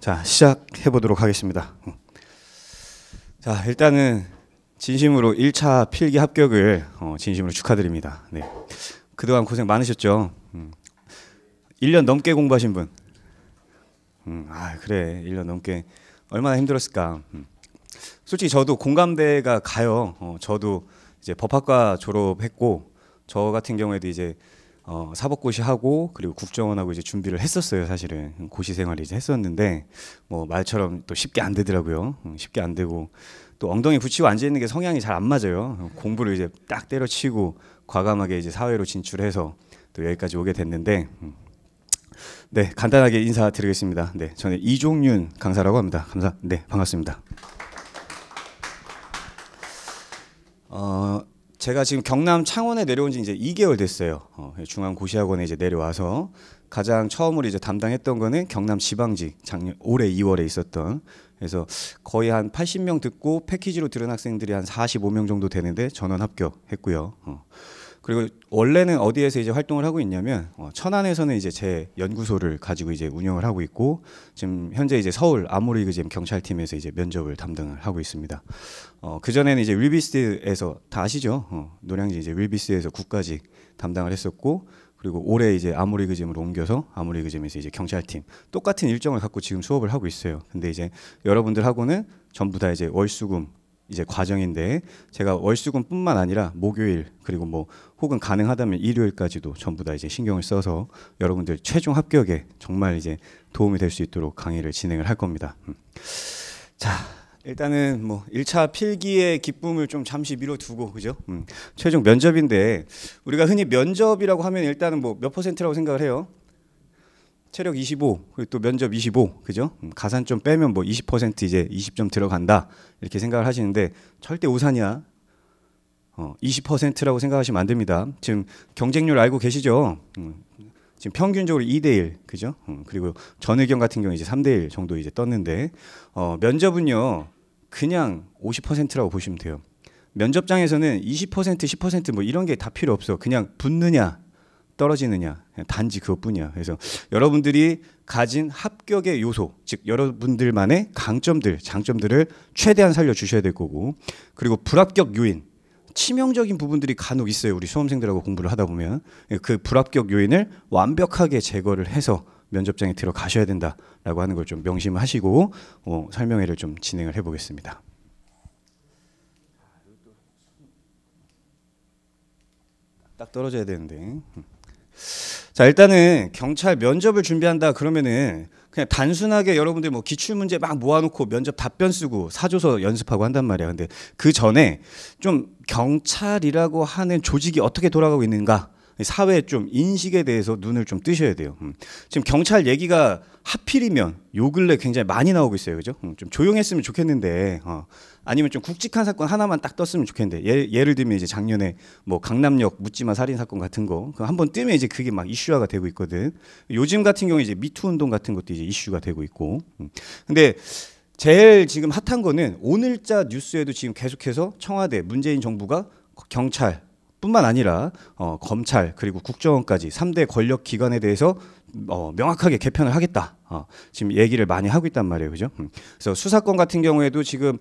자, 시작해 보도록 하겠습니다. 자, 일단은 진심으로 1차 필기 합격을 어, 진심으로 축하드립니다. 네. 그동안 고생 많으셨죠? 음. 1년 넘게 공부하신 분. 음, 아, 그래. 1년 넘게 얼마나 힘들었을까. 음. 솔직히 저도 공감대가 가요. 어, 저도 이제 법학과 졸업했고 저 같은 경우에도 이제 어, 사법고시 하고 그리고 국정원하고 이제 준비를 했었어요 사실은 고시 생활을 이제 했었는데 뭐 말처럼 또 쉽게 안 되더라고요 음, 쉽게 안 되고 또 엉덩이 붙이고 앉아 있는 게 성향이 잘 안 맞아요 공부를 이제 딱 때려치고 과감하게 이제 사회로 진출해서 또 여기까지 오게 됐는데 음. 네 간단하게 인사드리겠습니다 네 저는 이종윤 강사라고 합니다 감사 네 반갑습니다 어 제가 지금 경남 창원에 내려온 지 이제 2개월 됐어요. 어, 예, 중앙고시학원에 이제 내려와서 가장 처음으로 이제 담당했던 거는 경남 지방직 작년 올해 2월에 있었던 그래서 거의 한 80명 듣고 패키지로 들은 학생들이 한 45명 정도 되는데 전원 합격했고요. 어. 그리고 원래는 어디에서 이제 활동을 하고 있냐면 어, 천안에서는 이제 제 연구소를 가지고 이제 운영을 하고 있고 지금 현재 이제 서울 아모리그 지금 경찰팀에서 이제 면접을 담당을 하고 있습니다. 어, 그 전에는 이제 윌비스에서 다 아시죠? 어, 노량진 이제 윌비스에서 국까지 담당을 했었고 그리고 올해 이제 아모리그짐을 옮겨서 아모리그짐에서 이제 경찰팀 똑같은 일정을 갖고 지금 수업을 하고 있어요. 근데 이제 여러분들하고는 전부 다 이제 월수금 이제 과정인데 제가 월수금뿐만 아니라 목요일 그리고 뭐 혹은 가능하다면 일요일까지도 전부 다 이제 신경을 써서 여러분들 최종 합격에 정말 이제 도움이 될 수 있도록 강의를 진행을 할 겁니다. 음. 자, 일단은 뭐 1차 필기의 기쁨을 좀 잠시 미뤄두고 그죠? 음, 최종 면접인데 우리가 흔히 면접이라고 하면 일단은 뭐 몇 퍼센트라고 생각을 해요. 체력 25, 그리고 또 면접 25, 그죠? 음, 가산 뭐 점 빼면 뭐 20% 이제 20점 들어간다 이렇게 생각을 하시는데 절대 우산이야. 어, 20%라고 생각하시면 안 됩니다. 지금 경쟁률 알고 계시죠? 음, 지금 평균적으로 2대 1, 그죠? 음, 그리고 전의견 같은 경우 이제 3대 1 정도 이제 떴는데 어, 면접은요 그냥 50%라고 보시면 돼요. 면접장에서는 20% 10%뭐 이런 게 다 필요 없어. 그냥 붙느냐 떨어지느냐 단지 그것뿐이야. 그래서 여러분들이 가진 합격의 요소, 즉 여러분들만의 강점들, 장점들을 최대한 살려 주셔야 될 거고, 그리고 불합격 요인, 치명적인 부분들이 간혹 있어요. 우리 수험생들하고 공부를 하다 보면 예, 그 불합격 요인을 완벽하게 제거를 해서 면접장에 들어가셔야 된다라고 하는 걸 좀 명심하시고 어, 설명회를 좀 진행을 해보겠습니다. 딱 떨어져야 되는데. 자, 일단은 경찰 면접을 준비한다 그러면은 그냥 단순하게 여러분들 뭐 기출 문제 막 모아놓고 면접 답변 쓰고 사줘서 연습하고 한단 말이야. 근데 그 전에 좀 경찰이라고 하는 조직이 어떻게 돌아가고 있는가? 사회 좀 인식에 대해서 눈을 좀 뜨셔야 돼요. 음. 지금 경찰 얘기가 하필이면 요 근래 굉장히 많이 나오고 있어요. 그죠? 음, 좀 조용했으면 좋겠는데, 어. 아니면 좀 굵직한 사건 하나만 딱 떴으면 좋겠는데 예, 를 들면 이제 작년에 뭐 강남역 묻지마 살인 사건 같은 거그한번 뜨면 이제 그게 막 이슈화가 되고 있거든. 요즘 같은 경우 이제 미투 운동 같은 것도 이제 이슈가 되고 있고. 음. 근데 제일 지금 핫한 거는 오늘자 뉴스에도 지금 계속해서 청와대 문재인 정부가 경찰 뿐만 아니라 어, 검찰 그리고 국정원까지 3대 권력 기관에 대해서 어, 명확하게 개편을 하겠다. 어, 지금 얘기를 많이 하고 있단 말이에요, 그죠? 음. 그래서 수사권 같은 경우에도 지금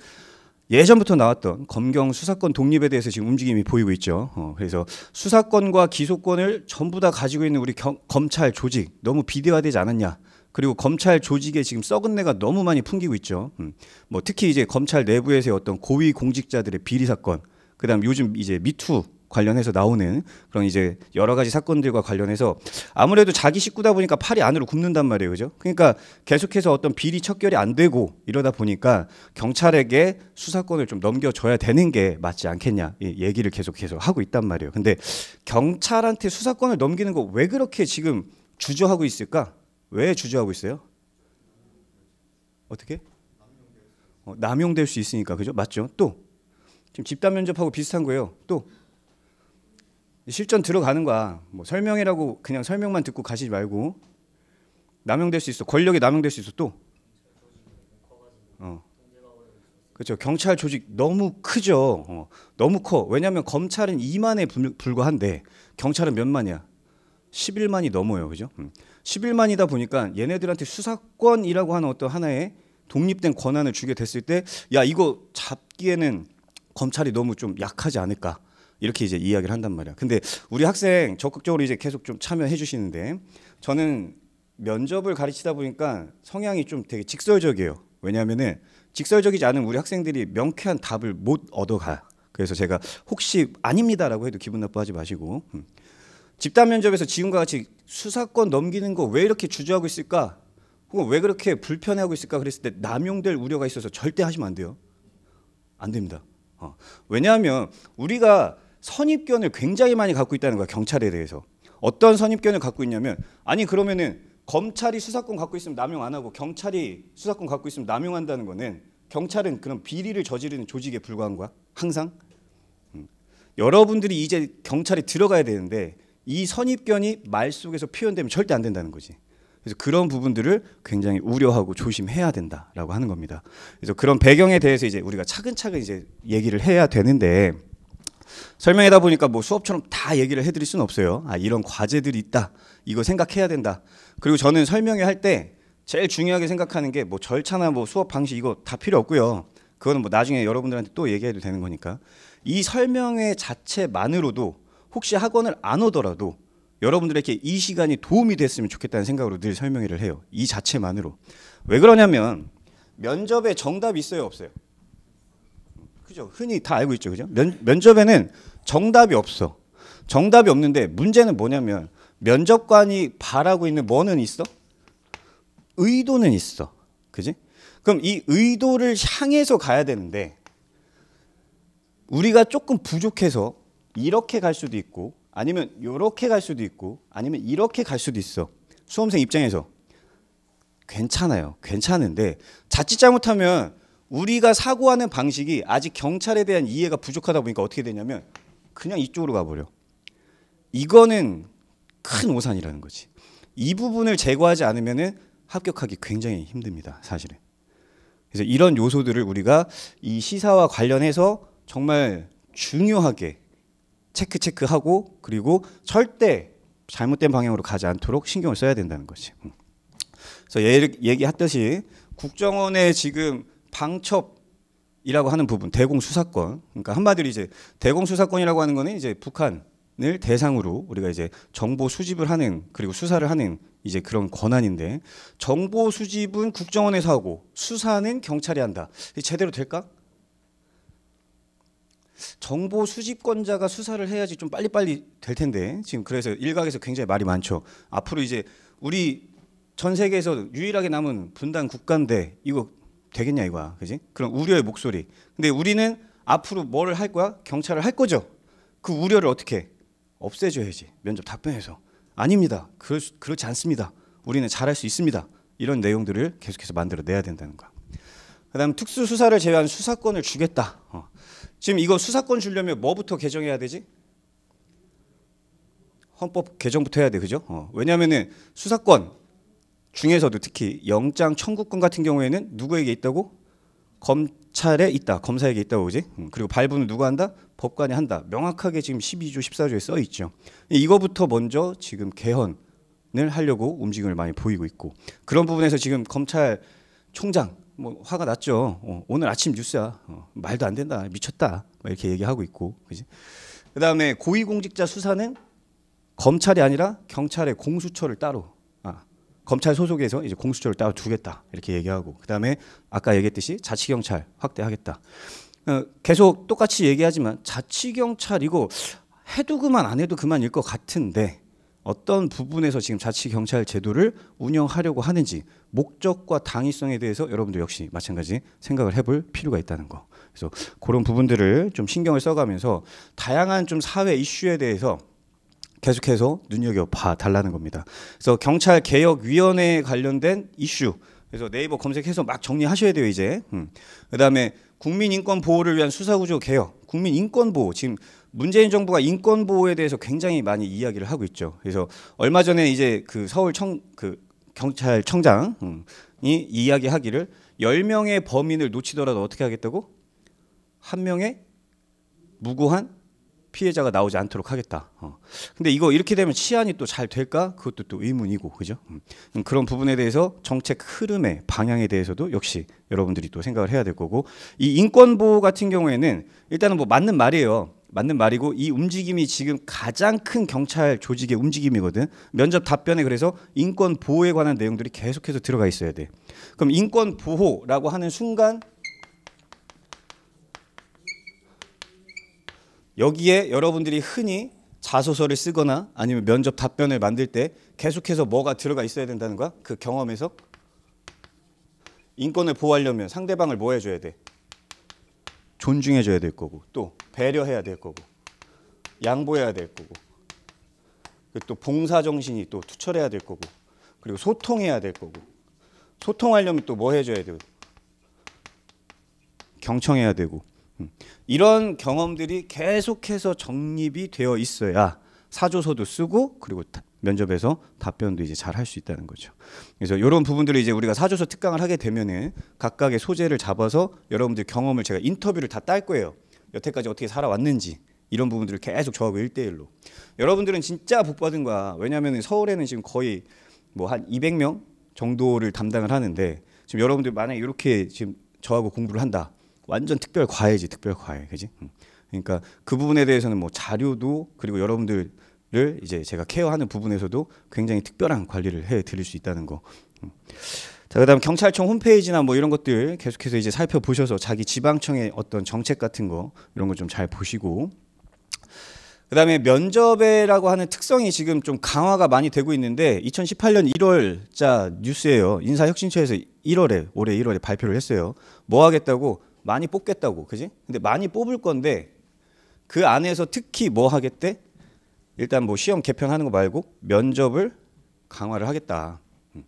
예전부터 나왔던 검경 수사권 독립에 대해서 지금 움직임이 보이고 있죠. 어, 그래서 수사권과 기소권을 전부 다 가지고 있는 우리 경, 검찰 조직 너무 비대화되지 않았냐. 그리고 검찰 조직에 지금 썩은 내가 너무 많이 풍기고 있죠. 음. 뭐 특히 이제 검찰 내부에서의 어떤 고위 공직자들의 비리 사건, 그다음 요즘 이제 미투 관련해서 나오는 그런 이제 여러 가지 사건들과 관련해서 아무래도 자기 식구다 보니까 팔이 안으로 굽는단 말이에요. 그죠? 그러니까 계속해서 어떤 비리 척결이 안 되고 이러다 보니까 경찰에게 수사권을 좀 넘겨줘야 되는 게 맞지 않겠냐 이 얘기를 계속해서 하고 있단 말이에요. 근데 경찰한테 수사권을 넘기는 거 왜 그렇게 지금 주저하고 있을까? 왜 주저하고 있어요? 어떻게? 어, 남용될 수 있으니까 그죠? 맞죠? 또 지금 집단 면접하고 비슷한 거예요. 또 실전 들어가는 거야. 뭐 설명이라고 그냥 설명만 듣고 가시지 말고 남용될 수 있어. 권력이 남용될 수 있어 또. 어. 그렇죠. 경찰 조직 너무 크죠. 어. 너무 커. 왜냐하면 검찰은 2만에 불, 과한데 경찰은 몇만이야? 11만이 넘어요. 그죠? 11만이다 음. 보니까 얘네들한테 수사권이라고 하는 어떤 하나의 독립된 권한을 주게 됐을 때 야 이거 잡기에는 검찰이 너무 좀 약하지 않을까? 이렇게 이제 이야기를 한단 말이야. 근데 우리 학생 적극적으로 이제 계속 좀 참여해 주시는데 저는 면접을 가르치다 보니까 성향이 좀 되게 직설적이에요. 왜냐하면은 직설적이지 않은 우리 학생들이 명쾌한 답을 못 얻어가. 그래서 제가 혹시 아닙니다라고 해도 기분 나빠하지 마시고 음. 집단 면접에서 지금과 같이 수사권 넘기는 거 왜 이렇게 주저하고 있을까? 혹은 왜 그렇게 불편해하고 있을까? 그랬을 때 남용될 우려가 있어서 절대 하시면 안 돼요. 안 됩니다. 어. 왜냐하면 우리가 선입견을 굉장히 많이 갖고 있다는 거야 경찰에 대해서 어떤 선입견을 갖고 있냐면 아니 그러면은 검찰이 수사권 갖고 있으면 남용 안 하고 경찰이 수사권 갖고 있으면 남용한다는 거는 경찰은 그런 비리를 저지르는 조직에 불과한 거야 항상 음. 여러분들이 이제 경찰에 들어가야 되는데 이 선입견이 말 속에서 표현되면 절대 안 된다는 거지 그래서 그런 부분들을 굉장히 우려하고 조심해야 된다라고 하는 겁니다 그래서 그런 배경에 대해서 이제 우리가 차근차근 이제 얘기를 해야 되는데 설명하다 보니까 뭐 수업처럼 다 얘기를 해드릴 수는 없어요. 아, 이런 과제들이 있다. 이거 생각해야 된다. 그리고 저는 설명회 할 때 제일 중요하게 생각하는 게 뭐 절차나 뭐 수업 방식 이거 다 필요 없고요. 그거는 뭐 나중에 여러분들한테 또 얘기해도 되는 거니까 이 설명회 자체만으로도 혹시 학원을 안 오더라도 여러분들에게 이 시간이 도움이 됐으면 좋겠다는 생각으로 늘 설명회를 해요. 이 자체만으로. 왜 그러냐면 면접에 정답이 있어요, 없어요? 그죠. 흔히 다 알고 있죠. 그죠. 면, 면접에는 정답이 없어. 정답이 없는데 문제는 뭐냐면 면접관이 바라고 있는 뭐는 있어? 의도는 있어. 그지? 그럼 이 의도를 향해서 가야 되는데 우리가 조금 부족해서 이렇게 갈 수도 있고 아니면 이렇게 갈 수도 있고 아니면 이렇게 갈 수도 있어. 수험생 입장에서 괜찮아요. 괜찮은데 자칫 잘못하면 우리가 사고하는 방식이 아직 경찰에 대한 이해가 부족하다 보니까 어떻게 되냐면 그냥 이쪽으로 가버려. 이거는 큰 오산이라는 거지. 이 부분을 제거하지 않으면 합격하기 굉장히 힘듭니다. 사실은. 그래서 이런 요소들을 우리가 이 시사와 관련해서 정말 중요하게 체크 체크하고 그리고 절대 잘못된 방향으로 가지 않도록 신경을 써야 된다는 거지. 음. 그래서 얘기했듯이 국정원의 지금 방첩이라고 하는 부분, 대공 수사권. 그러니까 한마디로 이제 대공 수사권이라고 하는 거는 이제 북한을 대상으로 우리가 이제 정보 수집을 하는 그리고 수사를 하는 이제 그런 권한인데 정보 수집은 국정원에서 하고 수사는 경찰이 한다. 제대로 될까? 정보 수집권자가 수사를 해야지 좀 빨리빨리 될 텐데 지금 그래서 일각에서 굉장히 말이 많죠. 앞으로 이제 우리 전 세계에서 유일하게 남은 분단 국가인데 이거 되겠냐 이거야. 그지? 그런 우려의 목소리. 근데 우리는 앞으로 뭘 할 거야? 경찰을 할 거죠. 그 우려를 어떻게 없애줘야지. 면접 답변에서. 아닙니다. 그럴 수, 그렇지 않습니다. 우리는 잘할 수 있습니다. 이런 내용들을 계속해서 만들어내야 된다는 거야. 그다음 특수 수사를 제외한 수사권을 주겠다. 어. 지금 이거 수사권 주려면 뭐부터 개정해야 되지? 헌법 개정부터 해야 돼, 그죠? 어. 왜냐하면은 수사권 중에서도 특히 영장 청구권 같은 경우에는 누구에게 있다고 검찰에 있다 검사에게 있다고 그지 음, 그리고 발부는 누가 한다 법관이 한다 명확하게 지금 12조 14조에 써 있죠 이거부터 먼저 지금 개헌을 하려고 움직임을 많이 보이고 있고 그런 부분에서 지금 검찰 총장 뭐 화가 났죠 어, 오늘 아침 뉴스야 어, 말도 안 된다 미쳤다 이렇게 얘기하고 있고 그지 그다음에 고위공직자 수사는 검찰이 아니라 경찰의 공수처를 따로 검찰 소속에서 이제 공수처를 따로 두겠다 이렇게 얘기하고 그다음에 아까 얘기했듯이 자치경찰 확대하겠다. 어, 계속 똑같이 얘기하지만 자치경찰이고 해도 그만 안 해도 그만일 것 같은데 어떤 부분에서 지금 자치경찰 제도를 운영하려고 하는지 목적과 당위성에 대해서 여러분도 역시 마찬가지 생각을 해볼 필요가 있다는 거. 그래서 그런 부분들을 좀 신경을 써가면서 다양한 좀 사회 이슈에 대해서 계속해서 눈여겨봐 달라는 겁니다. 그래서 경찰 개혁위원회에 관련된 이슈 그래서 네이버 검색해서 막 정리하셔야 돼요 이제. 음. 그다음에 국민 인권 보호를 위한 수사구조 개혁, 국민 인권 보호 지금 문재인 정부가 인권 보호에 대해서 굉장히 많이 이야기를 하고 있죠. 그래서 얼마 전에 이제 그 서울 청그 경찰청장이 이야기하기를 10명의 범인을 놓치더라도 어떻게 하겠다고? 한 명의 무고한 피해자가 나오지 않도록 하겠다. 어. 근데 이거 이렇게 되면 치안이 또 잘 될까? 그것도 또 의문이고, 그죠? 음. 음, 그런 부분에 대해서 정책 흐름의 방향에 대해서도 역시 여러분들이 또 생각을 해야 될 거고, 이 인권보호 같은 경우에는 일단은 뭐 맞는 말이에요. 맞는 말이고 이 움직임이 지금 가장 큰 경찰 조직의 움직임이거든. 면접 답변에 그래서 인권 보호에 관한 내용들이 계속해서 들어가 있어야 돼. 그럼 인권 보호라고 하는 순간 여기에 여러분들이 흔히 자소서를 쓰거나 아니면 면접 답변을 만들 때 계속해서 뭐가 들어가 있어야 된다는 거야? 그 경험에서 인권을 보호하려면 상대방을 뭐 해줘야 돼? 존중해줘야 될 거고 또 배려해야 될 거고 양보해야 될 거고 또 봉사 정신이 또 투철해야 될 거고 그리고 소통해야 될 거고 소통하려면 또 뭐 해줘야 돼고 경청해야 되고 이런 경험들이 계속해서 정립이 되어 있어야 사조서도 쓰고 그리고 면접에서 답변도 이제 잘 할 수 있다는 거죠. 그래서 이런 부분들을 이제 우리가 사조서 특강을 하게 되면은 각각의 소재를 잡아서 여러분들 경험을 제가 인터뷰를 다 딸 거예요. 여태까지 어떻게 살아왔는지 이런 부분들을 계속 저하고 일대일로 여러분들은 진짜 복 받은 거야. 왜냐하면 서울에는 지금 거의 뭐 한 200명 정도를 담당을 하는데 지금 여러분들 만약 이렇게 지금 저하고 공부를 한다. 완전 특별 과외지 특별 과외 그지? 음. 그러니까 그 부분에 대해서는 뭐 자료도 그리고 여러분들을 이제 제가 케어하는 부분에서도 굉장히 특별한 관리를 해 드릴 수 있다는 거. 음. 자, 그다음 경찰청 홈페이지나 뭐 이런 것들 계속해서 이제 살펴보셔서 자기 지방청의 어떤 정책 같은 거 이런 거 좀 잘 보시고 그다음에 면접에라고 하는 특성이 지금 좀 강화가 많이 되고 있는데 2018년 1월자 뉴스예요. 인사혁신처에서 1월에 올해 1월에 발표를 했어요. 뭐 하겠다고 많이 뽑겠다고, 그지? 근데 많이 뽑을 건데 그 안에서 특히 뭐 하겠대? 일단 뭐 시험 개편하는 거 말고 면접을 강화를 하겠다. 음.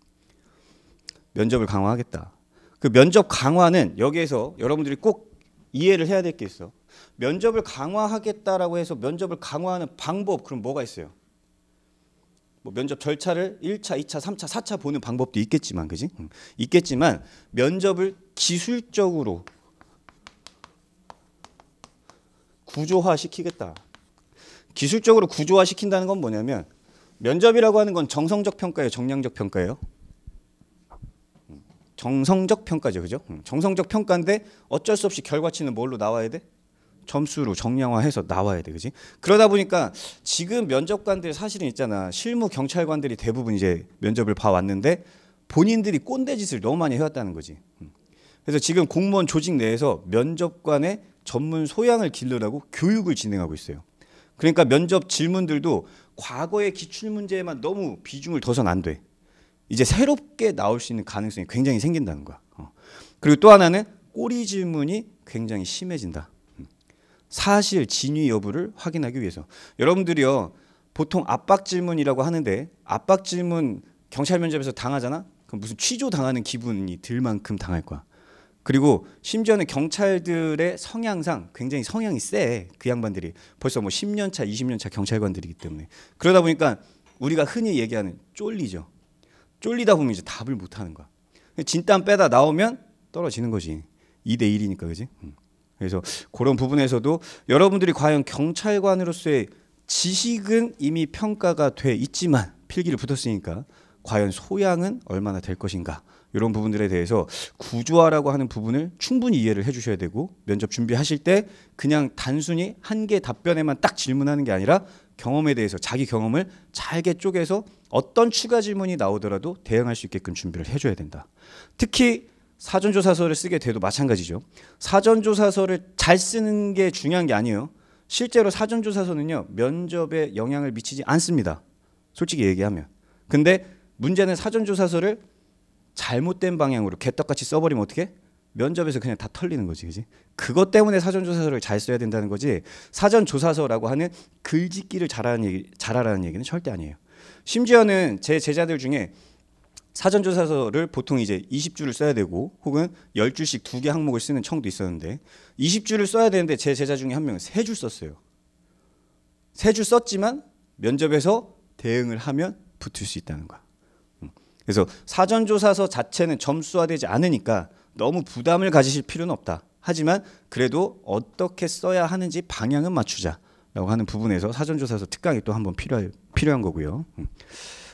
면접을 강화하겠다. 그 면접 강화는 여기에서 여러분들이 꼭 이해를 해야 될 게 있어. 면접을 강화하겠다라고 해서 면접을 강화하는 방법 그럼 뭐가 있어요? 뭐 면접 절차를 1차, 2차, 3차, 4차 보는 방법도 있겠지만 그지? 음. 있겠지만 면접을 기술적으로 구조화시키겠다. 기술적으로 구조화시킨다는 건 뭐냐면 면접이라고 하는 건 정성적 평가예요, 정량적 평가예요. 음. 정성적 평가죠, 그죠? 음. 정성적 평가인데 어쩔 수 없이 결과치는 뭘로 나와야 돼? 점수로 정량화해서 나와야 돼, 그지? 그러다 보니까 지금 면접관들 사실은 있잖아. 실무 경찰관들이 대부분 이제 면접을 봐왔는데 본인들이 꼰대 짓을 너무 많이 해왔다는 거지. 음. 그래서 지금 공무원 조직 내에서 면접관의 전문 소양을 길르라고 교육을 진행하고 있어요. 그러니까 면접 질문들도 과거의 기출 문제에만 너무 비중을 둬선 안 돼. 이제 새롭게 나올 수 있는 가능성이 굉장히 생긴다는 거야. 어. 그리고 또 하나는 꼬리 질문이 굉장히 심해진다. 음. 사실 진위 여부를 확인하기 위해서 여러분들이요 보통 압박 질문이라고 하는데 압박 질문 경찰 면접에서 당하잖아. 그럼 무슨 취조 당하는 기분이 들 만큼 당할 거야. 그리고 심지어는 경찰들의 성향상 굉장히 성향이 세. 그 양반들이 벌써 뭐 10년 차, 20년 차 경찰관들이기 때문에 그러다 보니까 우리가 흔히 얘기하는 쫄리죠. 쫄리다 보면 이제 답을 못 하는 거야. 진땀 빼다 나오면 떨어지는 거지. 2대 1이니까 그지? 음. 그래서 그런 부분에서도 여러분들이 과연 경찰관으로서의 지식은 이미 평가가 돼 있지만 필기를 붙었으니까 과연 소양은 얼마나 될 것인가 이런 부분들에 대해서 구조화라고 하는 부분을 충분히 이해를 해주셔야 되고 면접 준비하실 때 그냥 단순히 한 개 답변에만 딱 질문하는 게 아니라 경험에 대해서 자기 경험을 잘게 쪼개서 어떤 추가 질문이 나오더라도 대응할 수 있게끔 준비를 해줘야 된다. 특히 사전조사서를 쓰게 돼도 마찬가지죠. 사전조사서를 잘 쓰는 게 중요한 게 아니에요. 실제로 사전조사서는요 면접에 영향을 미치지 않습니다. 솔직히 얘기하면. 근데 문제는 사전조사서를 잘못된 방향으로 개떡같이 써버리면 어떻게? 면접에서 그냥 다 털리는 거지, 그지? 그것 때문에 사전조사서를 잘 써야 된다는 거지. 사전조사서라고 하는 글짓기를 잘하는 얘기, 잘하라는 얘기는 절대 아니에요. 심지어는 제 제자들 중에 사전조사서를 보통 이제 20줄을 써야 되고 혹은 10줄씩 두 개 항목을 쓰는 청도 있었는데 20줄을 써야 되는데 제 제자 중에 한 명은 세줄 썼어요. 세 줄 썼지만 면접에서 대응을 하면 붙을 수 있다는 거야. 그래서 사전조사서 자체는 점수화되지 않으니까 너무 부담을 가지실 필요는 없다. 하지만 그래도 어떻게 써야 하는지 방향은 맞추자라고 하는 부분에서 사전조사서 특강이 또 한번 필요할, 필요한 거고요. 음.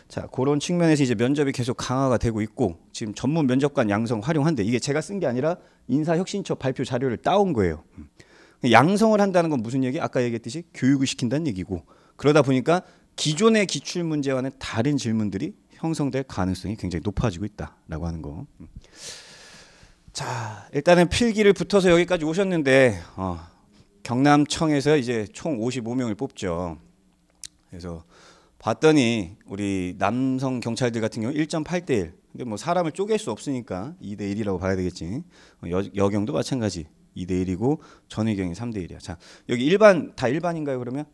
자 그런 측면에서 이제 면접이 계속 강화가 되고 있고 지금 전문 면접관 양성 활용한데 이게 제가 쓴 게 아니라 인사혁신처 발표 자료를 따온 거예요. 음. 양성을 한다는 건 무슨 얘기? 아까 얘기했듯이 교육을 시킨다는 얘기고 그러다 보니까 기존의 기출 문제와는 다른 질문들이 형성될 가능성이 굉장히 높아지고 있다라고 하는 거. 음. 자, 일단은 필기를 붙어서 여기까지 오셨는데 어, 경남청에서 이제 총 55명을 뽑죠. 그래서 봤더니 우리 남성 경찰들 같은 경우 1.8대 1. 근데 뭐 사람을 쪼갤 수 없으니까 2대 1이라고 봐야 되겠지. 어, 여, 경도 마찬가지 2대 1이고 전의경이 3대 1이야. 자, 여기 일반 다 일반인가요, 그러면?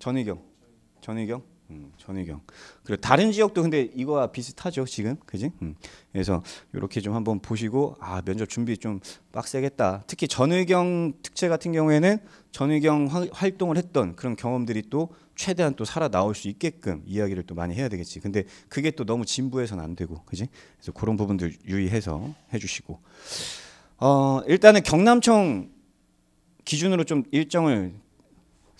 전의경. 전의경. 음, 전의경. 그리고 다른 지역도 근데 이거와 비슷하죠 지금, 그지? 음. 그래서 이렇게 좀 한번 보시고 아 면접 준비 좀 빡세겠다. 특히 전의경 특채 같은 경우에는 전의경 화, 활동을 했던 그런 경험들이 또 최대한 또 살아 나올 수 있게끔 이야기를 또 많이 해야 되겠지. 근데 그게 또 너무 진부해서는 안 되고, 그지? 그래서 그런 부분들 유의해서 해주시고. 어 일단은 경남청 기준으로 좀 일정을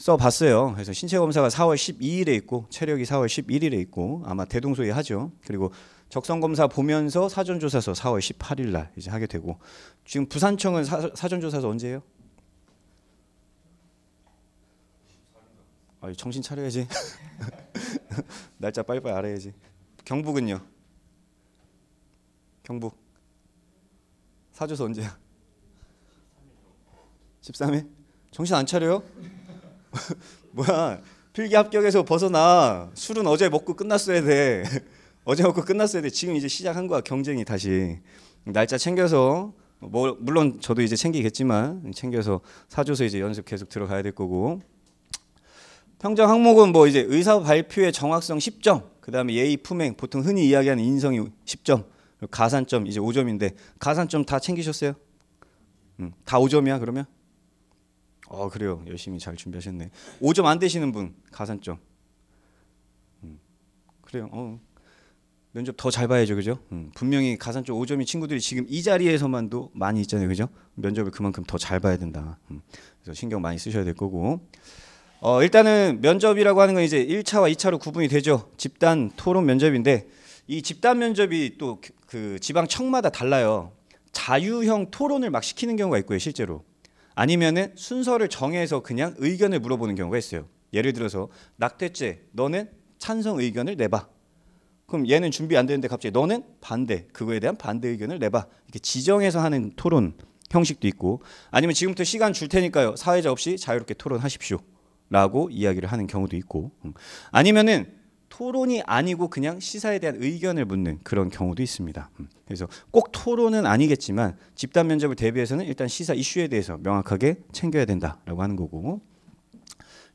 써봤어요. 그래서 신체 검사가 4월 12일에 있고 체력이 4월 11일에 있고 아마 대동소이 하죠. 그리고 적성 검사 보면서 사전 조사서 4월 18일 날 이제 하게 되고 지금 부산청은 사, 전 조사서 언제예요? 아, 정신 차려야지. 날짜 빨리빨리 알아야지. 경북은요? 경북 사조서 언제야? 13일? 정신 안 차려요? 뭐야 필기 합격해서 벗어나 술은 어제 먹고 끝났어야 돼 어제 먹고 끝났어야 돼 지금 이제 시작한 거야 경쟁이 다시 날짜 챙겨서 뭐 물론 저도 이제 챙기겠지만 챙겨서 사줘서 이제 연습 계속 들어가야 될 거고 평정 항목은 뭐 이제 의사 발표의 정확성 10점 그다음에 예의 품행 보통 흔히 이야기하는 인성이 10점 가산점 이제 5점인데 가산점 다 챙기셨어요? 음, 다 5점이야 그러면? 어 그래요. 열심히 잘 준비하셨네. 5점 안 되시는 분 가산점. 음, 그래요. 어, 면접 더 잘 봐야죠, 그죠? 음, 분명히 가산점 5점이 친구들이 지금 이 자리에서만도 많이 있잖아요, 그죠? 면접을 그만큼 더 잘 봐야 된다. 음, 그래서 신경 많이 쓰셔야 될 거고. 어, 일단은 면접이라고 하는 건 이제 1차와 2차로 구분이 되죠. 집단 토론 면접인데 이 집단 면접이 또 그 지방청마다 달라요. 자유형 토론을 막 시키는 경우가 있고요, 실제로. 아니면은 순서를 정해서 그냥 의견을 물어보는 경우가 있어요. 예를 들어서 낙태죄 너는 찬성 의견을 내봐. 그럼 얘는 준비 안 되는데 갑자기 너는 반대 그거에 대한 반대 의견을 내봐. 이렇게 지정해서 하는 토론 형식도 있고 아니면 지금부터 시간 줄 테니까요 사회자 없이 자유롭게 토론하십시오라고 이야기를 하는 경우도 있고 음. 아니면은 토론이 아니고 그냥 시사에 대한 의견을 묻는 그런 경우도 있습니다. 음. 그래서 꼭 토론은 아니겠지만 집단 면접을 대비해서는 일단 시사 이슈에 대해서 명확하게 챙겨야 된다라고 하는 거고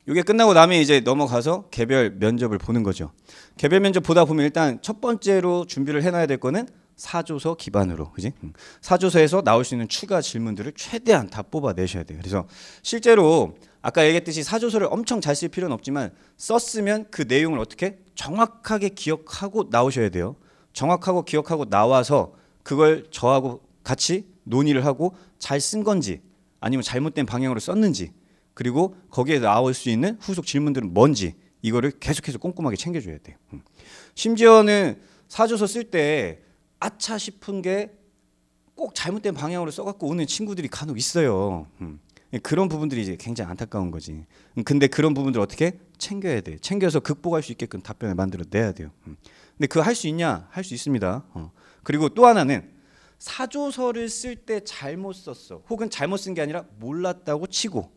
이게 끝나고 나면 이제 넘어가서 개별 면접을 보는 거죠. 개별 면접 보다 보면 일단 첫 번째로 준비를 해놔야 될 거는 사조서 기반으로 그지 음. 사조서에서 나올 수 있는 추가 질문들을 최대한 다 뽑아내셔야 돼요 그래서 실제로 아까 얘기했듯이 사조서를 엄청 잘 쓸 필요는 없지만 썼으면 그 내용을 어떻게 정확하게 기억하고 나오셔야 돼요. 정확하고 기억하고 나와서 그걸 저하고 같이 논의를 하고 잘 쓴 건지 아니면 잘못된 방향으로 썼는지 그리고 거기에 나올 수 있는 후속 질문들은 뭔지 이거를 계속해서 꼼꼼하게 챙겨줘야 돼요. 음. 심지어는 사조서 쓸 때 아차 싶은 게 꼭 잘못된 방향으로 써갖고 오는 친구들이 간혹 있어요. 음. 예, 그런 부분들이 이제 굉장히 안타까운 거지. 음, 근데 그런 부분들 어떻게 챙겨야 돼? 챙겨서 극복할 수 있게끔 답변을 만들어내야 돼요. 음. 근데 그 할 수 있냐? 할 수 있습니다. 어. 그리고 또 하나는 사조서를 쓸 때 잘못 썼어. 혹은 잘못 쓴 게 아니라 몰랐다고 치고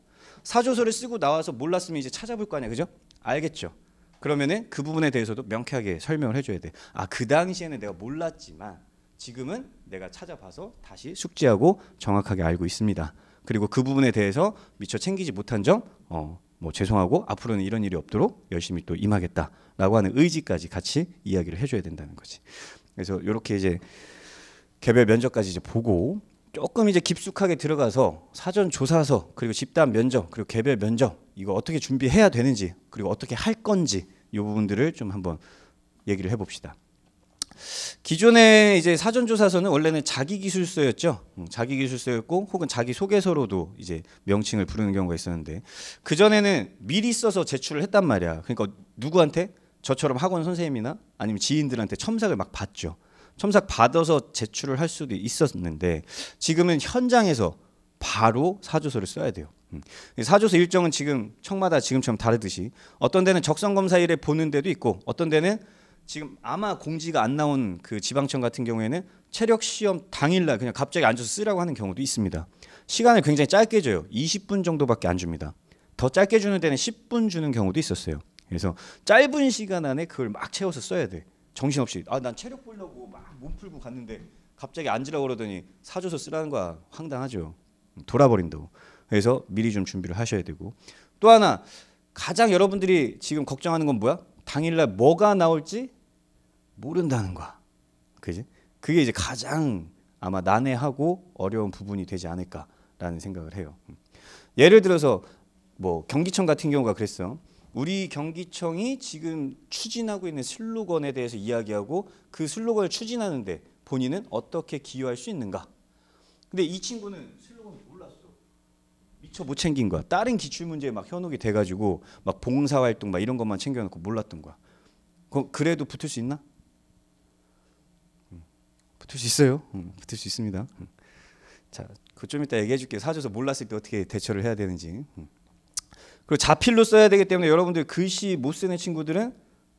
사조서를 쓰고 나와서 몰랐으면 이제 찾아볼 거 아니야, 그죠? 알겠죠? 그러면은 그 부분에 대해서도 명쾌하게 설명을 해줘야 돼. 아, 그 당시에는 내가 몰랐지만 지금은 내가 찾아봐서 다시 숙지하고 정확하게 알고 있습니다. 그리고 그 부분에 대해서 미처 챙기지 못한 점, 어, 뭐 죄송하고 앞으로는 이런 일이 없도록 열심히 또 임하겠다라고 하는 의지까지 같이 이야기를 해줘야 된다는 거지. 그래서 이렇게 이제 개별 면접까지 이제 보고 조금 이제 깊숙하게 들어가서 사전 조사서 그리고 집단 면접 그리고 개별 면접 이거 어떻게 준비해야 되는지 그리고 어떻게 할 건지 이 부분들을 좀 한번 얘기를 해봅시다. 기존의 이제 사전 조사서는 원래는 자기 기술서였죠. 음, 자기 기술서였고 혹은 자기 소개서로도 이제 명칭을 부르는 경우가 있었는데 그 전에는 미리 써서 제출을 했단 말이야. 그러니까 누구한테 저처럼 학원 선생님이나 아니면 지인들한테 첨삭을 막 받죠. 첨삭 받아서 제출을 할 수도 있었는데 지금은 현장에서 바로 사조서를 써야 돼요. 음. 사조서 일정은 지금 청마다 지금처럼 다르듯이 어떤 데는 적성검사일에 보는 데도 있고 어떤 데는 지금 아마 공지가 안 나온 그 지방청 같은 경우에는 체력 시험 당일날 그냥 갑자기 앉아서 쓰라고 하는 경우도 있습니다. 시간을 굉장히 짧게 줘요. 20분 정도밖에 안 줍니다. 더 짧게 주는 데는 10분 주는 경우도 있었어요. 그래서 짧은 시간 안에 그걸 막 채워서 써야 돼. 정신없이 아 난 체력 보려고 막 몸 풀고 갔는데 갑자기 앉으라고 그러더니 사줘서 쓰라는 거야. 황당하죠. 돌아버린다고. 그래서 미리 좀 준비를 하셔야 되고 또 하나 가장 여러분들이 지금 걱정하는 건 뭐야? 당일날 뭐가 나올지 모른다는 거야. 그지? 그게 이제 가장 아마 난해하고 어려운 부분이 되지 않을까라는 생각을 해요. 음. 예를 들어서 뭐 경기청 같은 경우가 그랬어 우리 경기청이 지금 추진하고 있는 슬로건에 대해서 이야기하고 그 슬로건을 추진하는데 본인은 어떻게 기여할 수 있는가? 근데 이 친구는 슬로건 몰랐어. 미처 못 챙긴 거야. 다른 기출 문제에 막 현혹이 돼 가지고 막 봉사 활동 막 이런 것만 챙겨 놓고 몰랐던 거야. 그 그래도 붙을 수 있나? 붙을 수 있어요. 음, 붙을 수 있습니다. 음. 자, 그 좀 이따 얘기해 줄게요. 사줘서 몰랐을 때 어떻게 대처를 해야 되는지. 음. 그리고 자필로 써야 되기 때문에 여러분들 글씨 못 쓰는 친구들은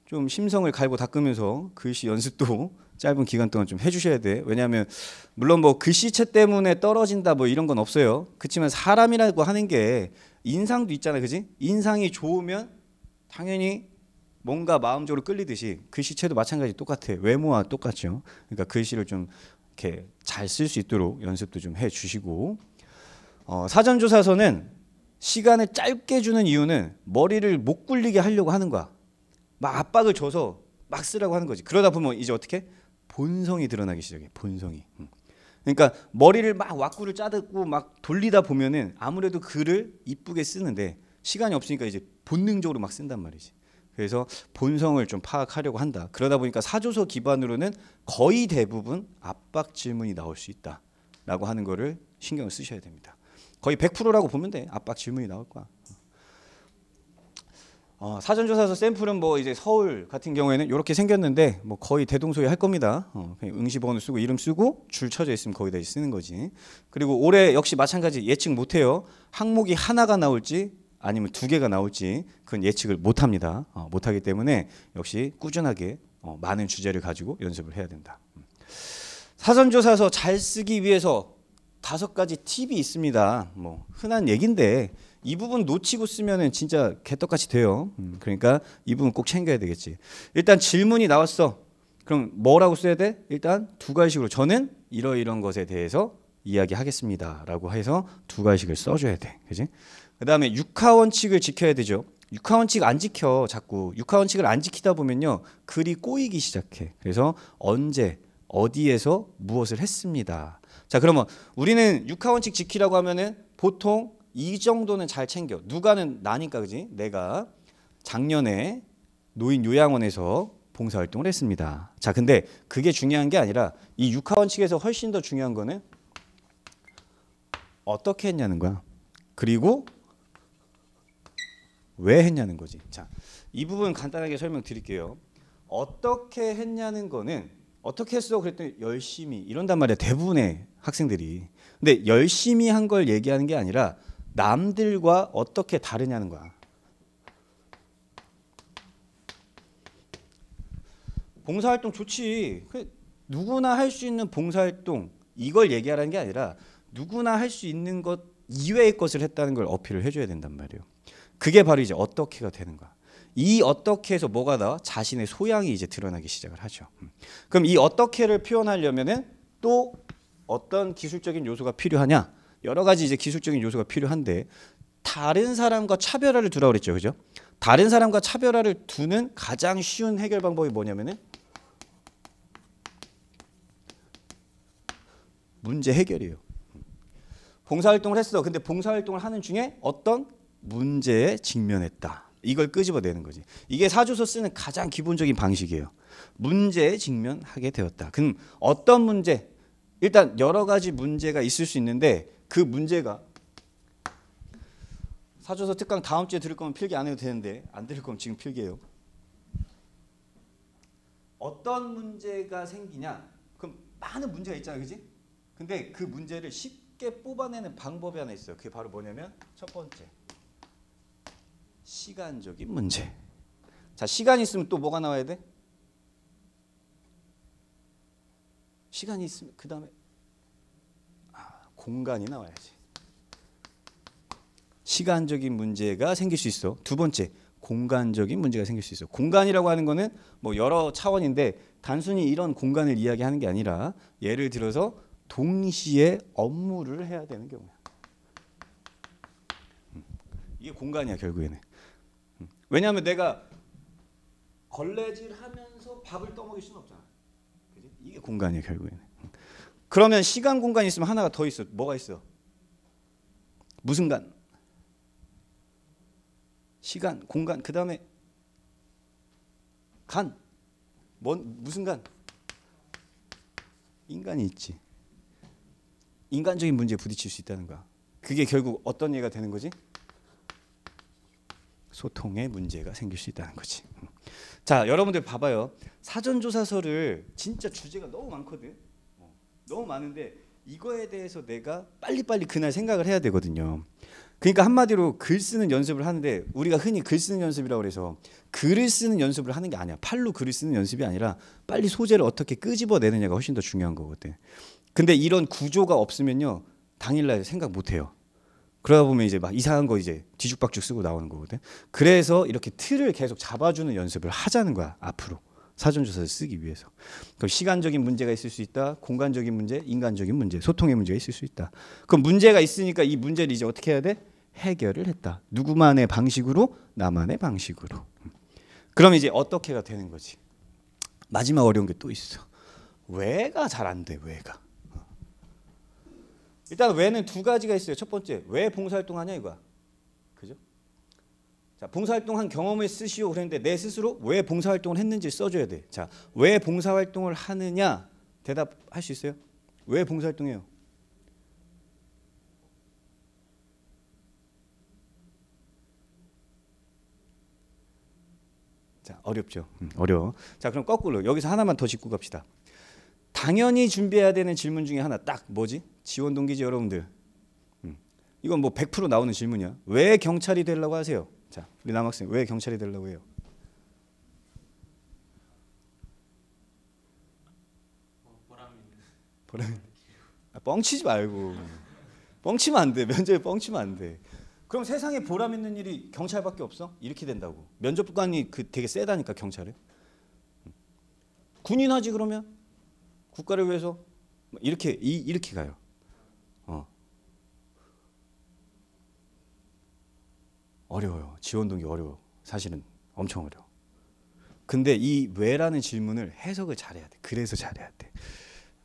좀 심성을 갈고 닦으면서 글씨 연습도 짧은 기간 동안 좀 해주셔야 돼. 왜냐하면 물론 뭐 글씨체 때문에 떨어진다 뭐 이런 건 없어요. 그렇지만 사람이라고 하는 게 인상도 있잖아, 그지? 인상이 좋으면 당연히 뭔가 마음적으로 끌리듯이 글씨체도 마찬가지 똑같아 요 외모와 똑같죠. 그러니까 글씨를 좀 이렇게 잘 쓸 수 있도록 연습도 좀 해주시고 어, 사전 조사서는 시간을 짧게 주는 이유는 머리를 못 굴리게 하려고 하는 거야. 막 압박을 줘서 막 쓰라고 하는 거지. 그러다 보면 이제 어떻게 본성이 드러나기 시작해. 본성이. 음. 그러니까 머리를 막와꾸를 짜듣고 막 돌리다 보면은 아무래도 글을 이쁘게 쓰는데 시간이 없으니까 이제 본능적으로 막 쓴단 말이지. 그래서 본성을 좀 파악하려고 한다. 그러다 보니까 사조서 기반으로는 거의 대부분 압박 질문이 나올 수 있다라고 하는 거를 신경을 쓰셔야 됩니다. 거의 100%라고 보면 돼. 압박 질문이 나올 거야. 어, 사전조사서 샘플은 뭐 이제 서울 같은 경우에는 이렇게 생겼는데 뭐 거의 대동소이 할 겁니다. 어, 응시번호 쓰고 이름 쓰고 줄 쳐져 있으면 거의다 쓰는 거지. 그리고 올해 역시 마찬가지 예측 못해요. 항목이 하나가 나올지 아니면 두 개가 나올지 그건 예측을 못 합니다. 어, 못 하기 때문에 역시 꾸준하게 어, 많은 주제를 가지고 연습을 해야 된다. 음. 사전조사서 잘 쓰기 위해서 다섯 가지 팁이 있습니다. 뭐 흔한 얘기인데이 부분 놓치고 쓰면 진짜 개떡같이 돼요. 음, 그러니까 이 부분 꼭 챙겨야 되겠지. 일단 질문이 나왔어. 그럼 뭐라고 써야 돼? 일단 두 가지식으로 저는 이러이런 것에 대해서 이야기하겠습니다라고 해서 두 가지식을 써줘야 돼. 그지? 그 다음에 육하 원칙을 지켜야 되죠. 육하 원칙 안 지켜 자꾸 육하 원칙을 안 지키다 보면요 글이 꼬이기 시작해. 그래서 언제 어디에서 무엇을 했습니다. 자 그러면 우리는 육하 원칙 지키라고 하면은 보통 이 정도는 잘 챙겨. 누가는 나니까 그지? 내가 작년에 노인 요양원에서 봉사활동을 했습니다. 자, 근데 그게 중요한 게 아니라 이 육하원 칙에서 훨씬 더 중요한 거는 어떻게 했냐는 거야. 그리고 왜 했냐는 거지. 자, 이 부분 간단하게 설명드릴게요. 어떻게 했냐는 거는 어떻게 했어? 그랬더니 열심히 이런단 말이야. 대부분의 학생들이. 근데 열심히 한 걸 얘기하는 게 아니라 남들과 어떻게 다르냐는 거야. 봉사활동 좋지. 그 누구나 할 수 있는 봉사활동 이걸 얘기하라는 게 아니라 누구나 할 수 있는 것 이외의 것을 했다는 걸 어필을 해줘야 된단 말이에요. 그게 바로 이제 어떻게가 되는가. 이 어떻게에서 뭐가 나와? 자신의 소양이 이제 드러나기 시작을 하죠. 음. 그럼 이 어떻게를 표현하려면은 또 어떤 기술적인 요소가 필요하냐? 여러 가지 이제 기술적인 요소가 필요한데 다른 사람과 차별화를 두라 그랬죠. 그죠? 다른 사람과 차별화를 두는 가장 쉬운 해결 방법이 뭐냐면은 문제 해결이에요. 봉사활동을 했어. 근데 봉사활동을 하는 중에 어떤 문제에 직면했다. 이걸 끄집어내는 거지. 이게 사주서 쓰는 가장 기본적인 방식이에요. 문제에 직면하게 되었다. 그럼 어떤 문제? 일단 여러 가지 문제가 있을 수 있는데 그 문제가 사주서 특강 다음 주에 들을 거면 필기 안 해도 되는데 안 들을 거면 지금 필기해요. 어떤 문제가 생기냐? 그럼 많은 문제가 있잖아요, 그지? 근데 그 문제를 쉽게 뽑아내는 방법이 하나 있어요. 그게 바로 뭐냐면 첫 번째. 시간적인 문제. 자, 시간이 있으면 또 뭐가 나와야 돼? 시간이 있으면 그 다음에 아, 공간이 나와야지. 시간적인 문제가 생길 수 있어. 두 번째, 공간적인 문제가 생길 수 있어. 공간이라고 하는 거는 뭐 여러 차원인데 단순히 이런 공간을 이야기하는 게 아니라 예를 들어서 동시에 업무를 해야 되는 경우야. 음. 이게 공간이야 결국에는. 왜냐하면 내가 걸레질하면서 밥을 떠먹일 수는 없잖아. 그지? 이게 공간이야 결국에는. 그러면 시간 공간이 있으면 하나가 더 있어. 뭐가 있어? 무슨간? 시간, 공간, 그 다음에 간. 뭔 무슨 간? 인간이 있지. 인간적인 문제에 부딪힐 수 있다는 거야. 그게 결국 어떤 예가 되는 거지? 소통에 문제가 생길 수 있다는 거지. 음. 자, 여러분들 봐봐요. 사전조사서를 진짜 주제가 너무 많거든. 어, 너무 많은데 이거에 대해서 내가 빨리빨리 그날 생각을 해야 되거든요. 그러니까 한마디로 글 쓰는 연습을 하는데 우리가 흔히 글 쓰는 연습이라고 그래서 글을 쓰는 연습을 하는 게 아니야. 팔로 글을 쓰는 연습이 아니라 빨리 소재를 어떻게 끄집어 내느냐가 훨씬 더 중요한 거거든. 근데 이런 구조가 없으면요. 당일날 생각 못 해요. 그러다 보면 이제 막 이상한 거 이제 뒤죽박죽 쓰고 나오는 거거든. 그래서 이렇게 틀을 계속 잡아주는 연습을 하자는 거야 앞으로 사전조사를 쓰기 위해서. 그럼 시간적인 문제가 있을 수 있다, 공간적인 문제, 인간적인 문제, 소통의 문제가 있을 수 있다. 그럼 문제가 있으니까 이 문제를 이제 어떻게 해야 돼? 해결을 했다. 누구만의 방식으로, 나만의 방식으로. 그럼 이제 어떻게가 되는 거지? 마지막 어려운 게 또 있어. 왜가 잘 안 돼. 왜가. 일단 왜는 두 가지가 있어요. 첫 번째, 왜 봉사활동하냐 이거야. 그죠? 자, 봉사활동한 경험을 쓰시오 그랬는데 내 스스로 왜 봉사활동을 했는지 써줘야 돼. 자, 왜 봉사활동을 하느냐 대답할 수 있어요? 왜 봉사활동해요? 자, 어렵죠. 음, 어려워. 자, 그럼 거꾸로 여기서 하나만 더 짚고 갑시다. 당연히 준비해야 되는 질문 중에 하나 딱 뭐지? 지원 동기지 여러분들. 음. 이건 뭐 100% 나오는 질문이야. 왜 경찰이 되려고 하세요? 자, 우리 남학생 왜 경찰이 되려고 해요? 보람. 아, 뻥치지 말고. 뻥치면 안 돼. 면접에 뻥치면 안 돼. 그럼 세상에 보람 있는 일이 경찰밖에 없어? 이렇게 된다고. 면접관이 그 되게 세다니까 경찰에. 음. 군인 하지 그러면 국가를 위해서 이렇게 이, 이렇게 가요. 어. 어려워요. 지원 동기 어려워. 사실은 엄청 어려워. 근데 이 왜라는 질문을 해석을 잘해야 돼. 그래서 잘해야 돼.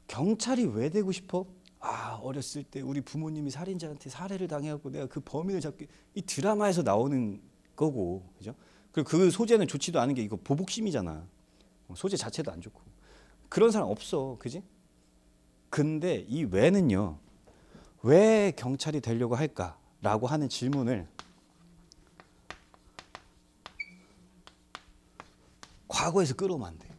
경찰이 왜 되고 싶어? 아 어렸을 때 우리 부모님이 살인자한테 살해를 당해갖고 내가 그 범인을 잡기 이 드라마에서 나오는 거고 그죠? 그고그 소재는 좋지도 않은 게 이거 보복심이잖아. 소재 자체도 안 좋고. 그런 사람 없어. 그지? 근데 이 왜는요. 왜 경찰이 되려고 할까라고 하는 질문을 과거에서 끌어오면 안 돼.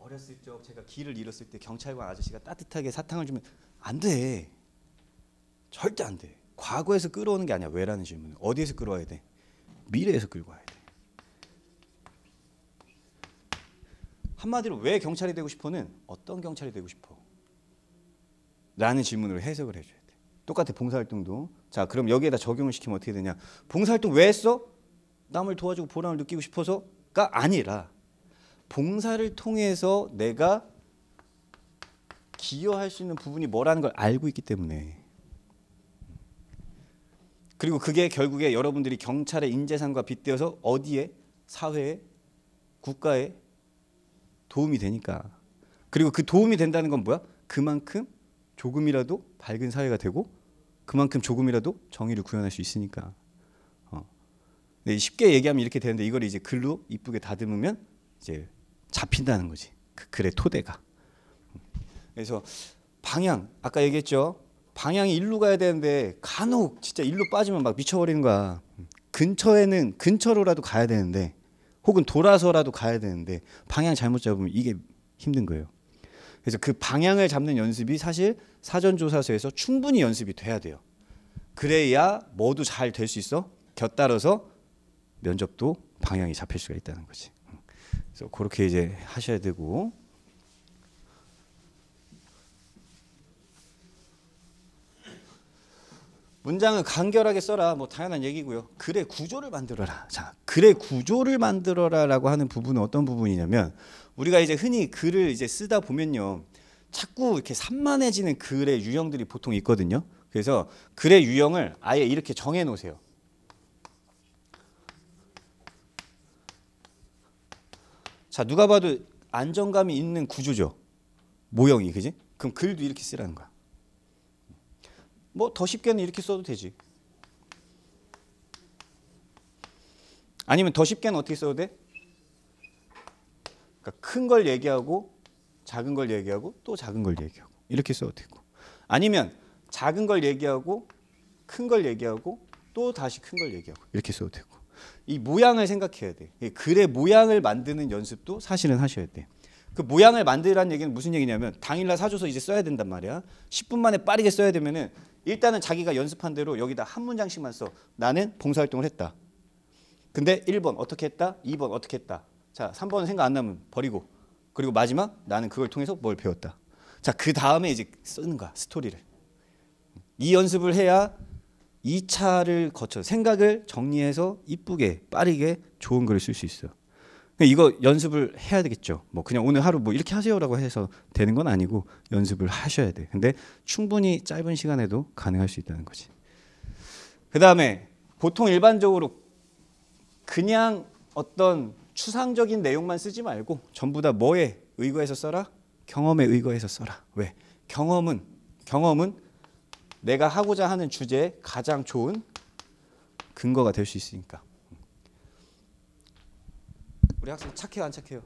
어렸을 적 제가 길을 잃었을 때 경찰관 아저씨가 따뜻하게 사탕을 주면 안 돼. 절대 안 돼. 과거에서 끌어오는 게 아니야. 왜라는 질문은 어디에서 끌어와야 돼? 미래에서 끌고 와야 돼. 한마디로 왜 경찰이 되고 싶어는 어떤 경찰이 되고 싶어? 라는 질문으로 해석을 해줘야 돼. 똑같아 봉사활동도. 자 그럼 여기에다 적용을 시키면 어떻게 되냐. 봉사활동 왜 했어? 남을 도와주고 보람을 느끼고 싶어서가 아니라 봉사를 통해서 내가 기여할 수 있는 부분이 뭐라는 걸 알고 있기 때문에 그리고 그게 결국에 여러분들이 경찰의 인재상과 빗대어서 어디에 사회에 국가에 도움이 되니까. 그리고 그 도움이 된다는 건 뭐야? 그만큼 조금이라도 밝은 사회가 되고 그만큼 조금이라도 정의를 구현할 수 있으니까. 어. 근데 쉽게 얘기하면 이렇게 되는데 이걸 이제 글로 이쁘게 다듬으면 이제 잡힌다는 거지. 그 글의 토대가. 그래서 방향 아까 얘기했죠. 방향이 일로 가야 되는데 간혹 진짜 일로 빠지면 막 미쳐버리는 거야. 음. 근처에는 근처로라도 가야 되는데 혹은 돌아서라도 가야 되는데 방향 잘못 잡으면 이게 힘든 거예요. 그래서 그 방향을 잡는 연습이 사실 사전조사서에서 충분히 연습이 돼야 돼요. 그래야 모두 잘 될 수 있어 곁따라서 면접도 방향이 잡힐 수가 있다는 거지. 그래서 그렇게 이제 하셔야 되고 문장은 간결하게 써라. 뭐 당연한 얘기고요. 글의 구조를 만들어라. 자, 글의 구조를 만들어라라고 하는 부분은 어떤 부분이냐면 우리가 이제 흔히 글을 이제 쓰다 보면요. 자꾸 이렇게 산만해지는 글의 유형들이 보통 있거든요. 그래서 글의 유형을 아예 이렇게 정해 놓으세요. 자, 누가 봐도 안정감이 있는 구조죠. 모형이 그지? 그럼 글도 이렇게 쓰라는 거야. 뭐더 쉽게는 이렇게 써도 되지. 아니면 더 쉽게는 어떻게 써도 돼? 그러니까 큰걸 얘기하고 작은 걸 얘기하고 또 작은 걸 얘기하고 이렇게 써도 되고 아니면 작은 걸 얘기하고 큰 걸 얘기하고 또 다시 큰 걸 얘기하고 이렇게 써도 되고 이 모양을 생각해야 돼. 이 글의 모양을 만드는 연습도 사실은 하셔야 돼. 그 모양을 만들라는 얘기는 무슨 얘기냐면 당일날 사줘서 이제 써야 된단 말이야. 10분 만에 빠르게 써야 되면은 일단은 자기가 연습한 대로 여기다 한 문장씩만 써. 나는 봉사활동을 했다. 근데 1번 어떻게 했다? 2번 어떻게 했다? 자, 3번 생각 안 나면 버리고. 그리고 마지막 나는 그걸 통해서 뭘 배웠다. 자, 그 다음에 이제 쓰는 거야. 스토리를. 이 연습을 해야 2차를 거쳐 생각을 정리해서 이쁘게 빠르게 좋은 글을 쓸 수 있어. 그러니까 이거 연습을 해야 되겠죠. 뭐 그냥 오늘 하루 뭐 이렇게 하세요라고 해서 되는 건 아니고 연습을 하셔야 돼. 근데 충분히 짧은 시간에도 가능할 수 있다는 거지. 그 다음에 보통 일반적으로 그냥 어떤 추상적인 내용만 쓰지 말고 전부 다 뭐에 의거해서 써라? 경험에 의거해서 써라. 왜? 경험은 경험은 내가 하고자 하는 주제에 가장 좋은 근거가 될 수 있으니까. 우리 학생 착해요 안 착해요?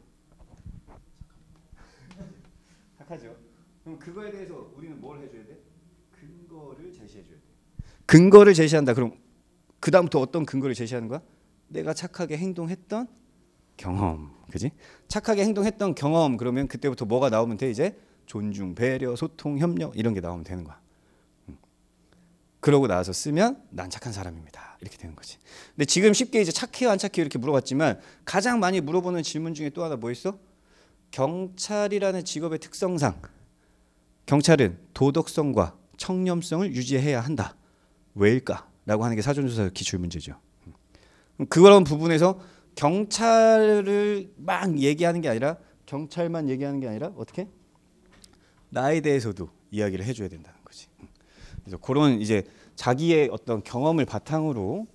착하죠. 그럼 그거에 대해서 우리는 뭘 해줘야 돼? 근거를 제시해줘야 돼. 근거를 제시한다. 그럼 그 다음부터 어떤 근거를 제시하는 거야? 내가 착하게 행동했던 경험, 그지? 착하게 행동했던 경험 그러면 그때부터 뭐가 나오면 돼 이제 존중, 배려, 소통, 협력 이런 게 나오면 되는 거야. 그러고 나서 쓰면 난 착한 사람입니다. 이렇게 되는 거지. 근데 지금 쉽게 이제 착해요, 안 착해요 이렇게 물어봤지만 가장 많이 물어보는 질문 중에 또 하나 뭐 있어? 경찰이라는 직업의 특성상 경찰은 도덕성과 청렴성을 유지해야 한다. 왜일까?라고 하는 게 사전조사 기출 문제죠. 음. 그런 부분에서 경찰을 막 얘기하는 게 아니라 경찰만 얘기하는 게 아니라 어떻게 나에 대해서도 이야기를 해줘야 된다. 그래서 그런 이제 자기의 어떤 경험을 바탕으로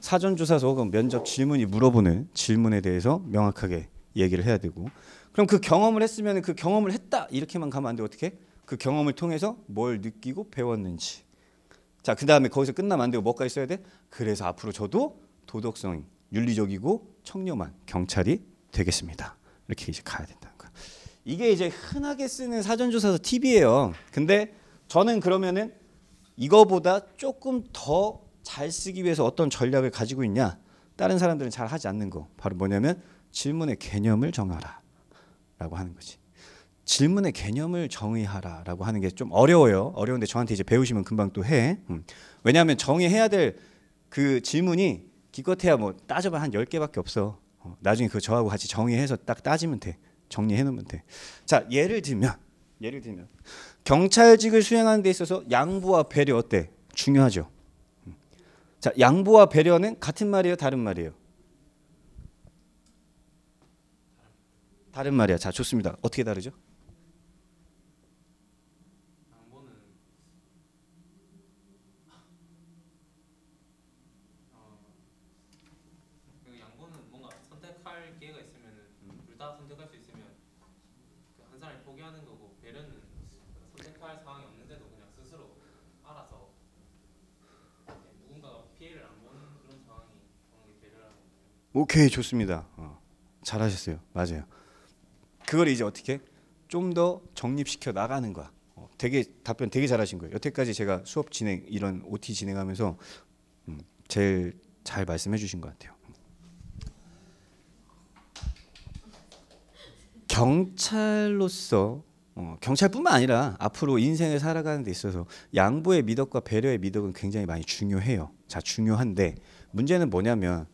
사전 조사서 혹은 면접 질문이 물어보는 질문에 대해서 명확하게 얘기를 해야 되고 그럼 그 경험을 했으면 그 경험을 했다 이렇게만 가면 안돼 어떻게 그 경험을 통해서 뭘 느끼고 배웠는지 자 그 다음에 거기서 끝나면 안 되고 뭐가 있어야 돼 그래서 앞으로 저도 도덕성 윤리적이고 청렴한 경찰이 되겠습니다 이렇게 이제 가야 된다는 거야 이게 이제 흔하게 쓰는 사전조사서 팁이에요 근데 저는 그러면은 이거보다 조금 더 잘 쓰기 위해서 어떤 전략을 가지고 있냐? 다른 사람들은 잘 하지 않는 거. 바로 뭐냐면 질문의 개념을 정하라라고 하는 거지. 질문의 개념을 정의하라라고 하는 게 좀 어려워요. 어려운데 저한테 이제 배우시면 금방 또 해. 음. 왜냐하면 정의해야 될 그 질문이 기껏해야 뭐 따져봐 한 10개밖에 없어. 어, 나중에 그 저하고 같이 정의해서 딱 따지면 돼. 정리해 놓으면 돼. 자, 예를 들면 예를 들면 경찰직을 수행하는 데 있어서 양보와 배려 어때? 중요하죠. 자, 양보와 배려는 같은 말이에요, 다른 말이에요. 다른 말이야. 자, 좋습니다. 어떻게 다르죠? 오케이 좋습니다. 어, 잘하셨어요. 맞아요. 그걸 이제 어떻게 좀 더 정립시켜 나가는 거야. 어, 되게 답변 되게 잘하신 거예요. 여태까지 제가 수업 진행 이런 OT 진행하면서 음, 제일 잘 말씀해 주신 것 같아요. 경찰로서 어, 경찰뿐만 아니라 앞으로 인생을 살아가는 데 있어서 양보의 미덕과 배려의 미덕은 굉장히 많이 중요해요. 자 중요한데 문제는 뭐냐면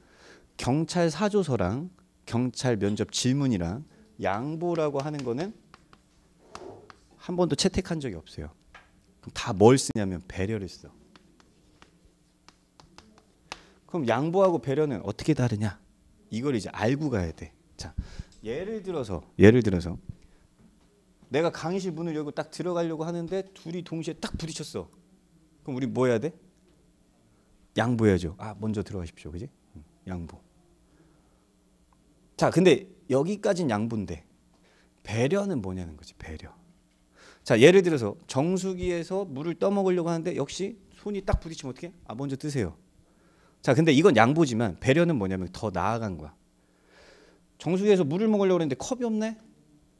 경찰 사조서랑 경찰 면접 질문이랑 양보라고 하는 거는 한 번도 채택한 적이 없어요. 그럼 다 뭘 쓰냐면 배려를 써. 그럼 양보하고 배려는 어떻게 다르냐? 이걸 이제 알고 가야 돼. 자, 예를 들어서 예를 들어서 내가 강의실 문을 열고 딱 들어가려고 하는데 둘이 동시에 딱 부딪혔어. 그럼 우리 뭐 해야 돼? 양보해야죠. 아, 먼저 들어가십시오. 그지? 양보. 자, 근데 여기까지는 양분데 배려는 뭐냐는 거지, 배려. 자, 예를 들어서 정수기에서 물을 떠먹으려고 하는데 역시 손이 딱 부딪히면 어떻게? 아, 먼저 드세요. 자, 근데 이건 양보지만 배려는 뭐냐면 더 나아간 거야. 정수기에서 물을 먹으려고 했는데 컵이 없네?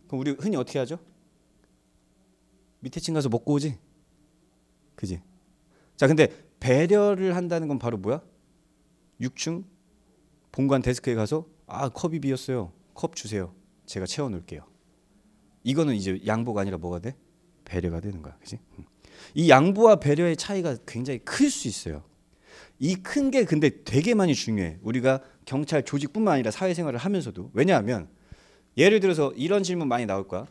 그럼 우리 흔히 어떻게 하죠? 밑에 층 가서 먹고 오지? 그지? 자, 근데 배려를 한다는 건 바로 뭐야? 6층 본관 데스크에 가서 아 컵이 비었어요. 컵 주세요. 제가 채워 놓을게요. 이거는 이제 양보가 아니라 뭐가 돼? 배려가 되는 거야. 그지? 이 양보와 배려의 차이가 굉장히 클 수 있어요. 이 큰 게 근데 되게 많이 중요해. 우리가 경찰 조직뿐만 아니라 사회생활을 하면서도. 왜냐하면 예를 들어서 이런 질문 많이 나올 거야.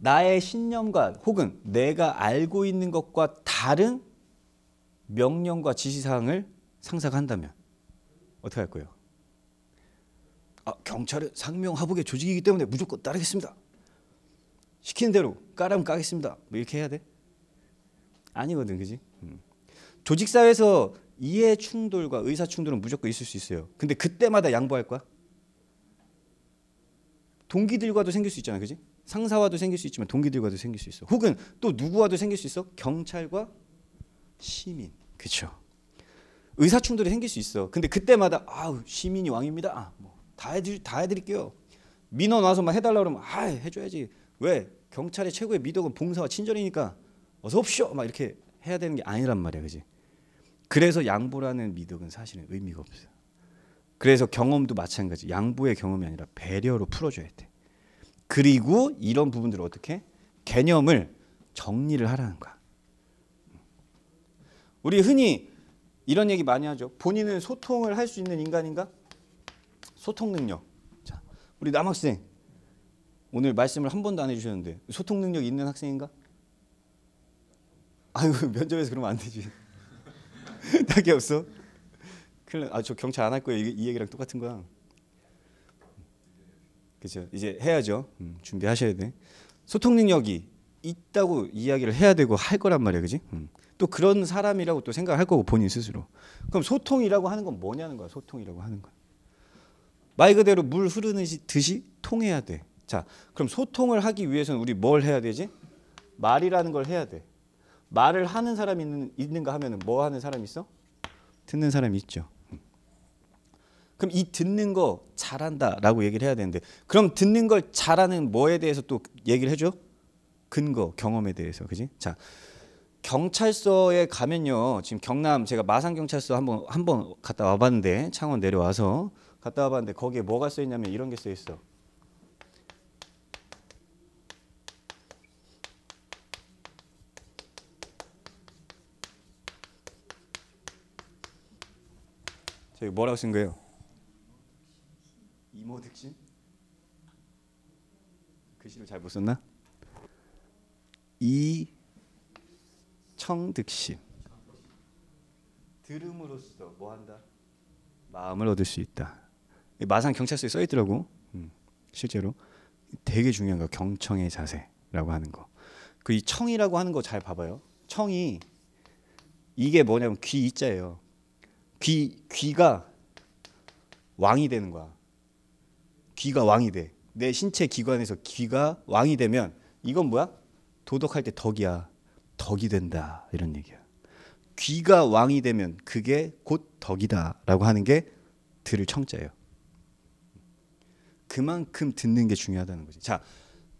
나의 신념과 혹은 내가 알고 있는 것과 다른 명령과 지시사항을 상사가 한다면 어떻게 할 거예요? 아, 경찰은 상명하복의 조직이기 때문에 무조건 따르겠습니다. 시키는 대로 까라면 까겠습니다. 뭐 이렇게 해야 돼? 아니거든, 그지? 음. 조직 사회에서 이해 충돌과 의사 충돌은 무조건 있을 수 있어요. 근데 그때마다 양보할 거야? 동기들과도 생길 수 있잖아, 그지? 상사와도 생길 수 있지만 동기들과도 생길 수 있어. 혹은 또 누구와도 생길 수 있어? 경찰과 시민, 그렇죠? 의사 충돌이 생길 수 있어. 근데 그때마다 아우 시민이 왕입니다. 아, 뭐. 다, 해드, 다 해드릴게요. 민원 와서 막 해달라 그러면 아 해줘야지. 왜? 경찰의 최고의 미덕은 봉사와 친절이니까 어서 옵쇼 막 이렇게 해야 되는 게 아니란 말이야, 그지? 그래서 양보라는 미덕은 사실은 의미가 없어요. 그래서 경험도 마찬가지. 양보의 경험이 아니라 배려로 풀어줘야 돼. 그리고 이런 부분들을 어떻게 개념을 정리를 하라는 거야. 우리 흔히 이런 얘기 많이 하죠. 본인은 소통을 할 수 있는 인간인가? 소통 능력. 자, 우리 남학생 오늘 말씀을 한 번도 안 해주셨는데 소통 능력 있는 학생인가? 아유 면접에서 그러면 안 되지. 딱히 없어. 큰일 아저 경찰 안 할 거예요. 이, 이, 얘기랑 똑같은 거야. 그죠? 이제 해야죠. 음, 준비하셔야 돼. 소통 능력이 있다고 이야기를 해야 되고 할 거란 말이야, 그지? 음. 또 그런 사람이라고 또 생각할 거고 본인 스스로. 그럼 소통이라고 하는 건 뭐냐는 거야. 소통이라고 하는 건. 말 그대로 물 흐르는 듯이 통해야 돼. 자, 그럼 소통을 하기 위해서는 우리 뭘 해야 되지? 말이라는 걸 해야 돼. 말을 하는 사람이 있는, 있는가 하면뭐 하는 사람 있어? 듣는 사람이 있죠. 그럼 이 듣는 거 잘한다라고 얘기를 해야 되는데 그럼 듣는 걸 잘하는 뭐에 대해서 또 얘기를 해줘? 근거, 경험에 대해서. 그지 자. 경찰서에 가면요. 지금 경남 제가 마산 경찰서 한번 한번 갔다 와 봤는데 창원 내려와서 갔다 와봤는데 거기에 뭐가 써있냐면 이런 게 써있어. 저기 뭐라고 쓴 거예요? 이모득신? 글씨를 그 잘못 썼나? 이청득신 들음으로써 뭐한다? 마음을 얻을 수 있다. 마산 경찰서에 써 있더라고. 음, 실제로 되게 중요한 거 경청의 자세라고 하는 거. 그 이 청이라고 하는 거 잘 봐봐요. 청이 이게 뭐냐면 귀 이자예요. 귀 귀가 왕이 되는 거야. 귀가 왕이 돼. 내 신체 기관에서 귀가 왕이 되면 이건 뭐야? 도덕할 때 덕이야. 덕이 된다 이런 얘기야. 귀가 왕이 되면 그게 곧 덕이다라고 하는 게 들을 청자예요. 그만큼 듣는 게 중요하다는 거지. 자,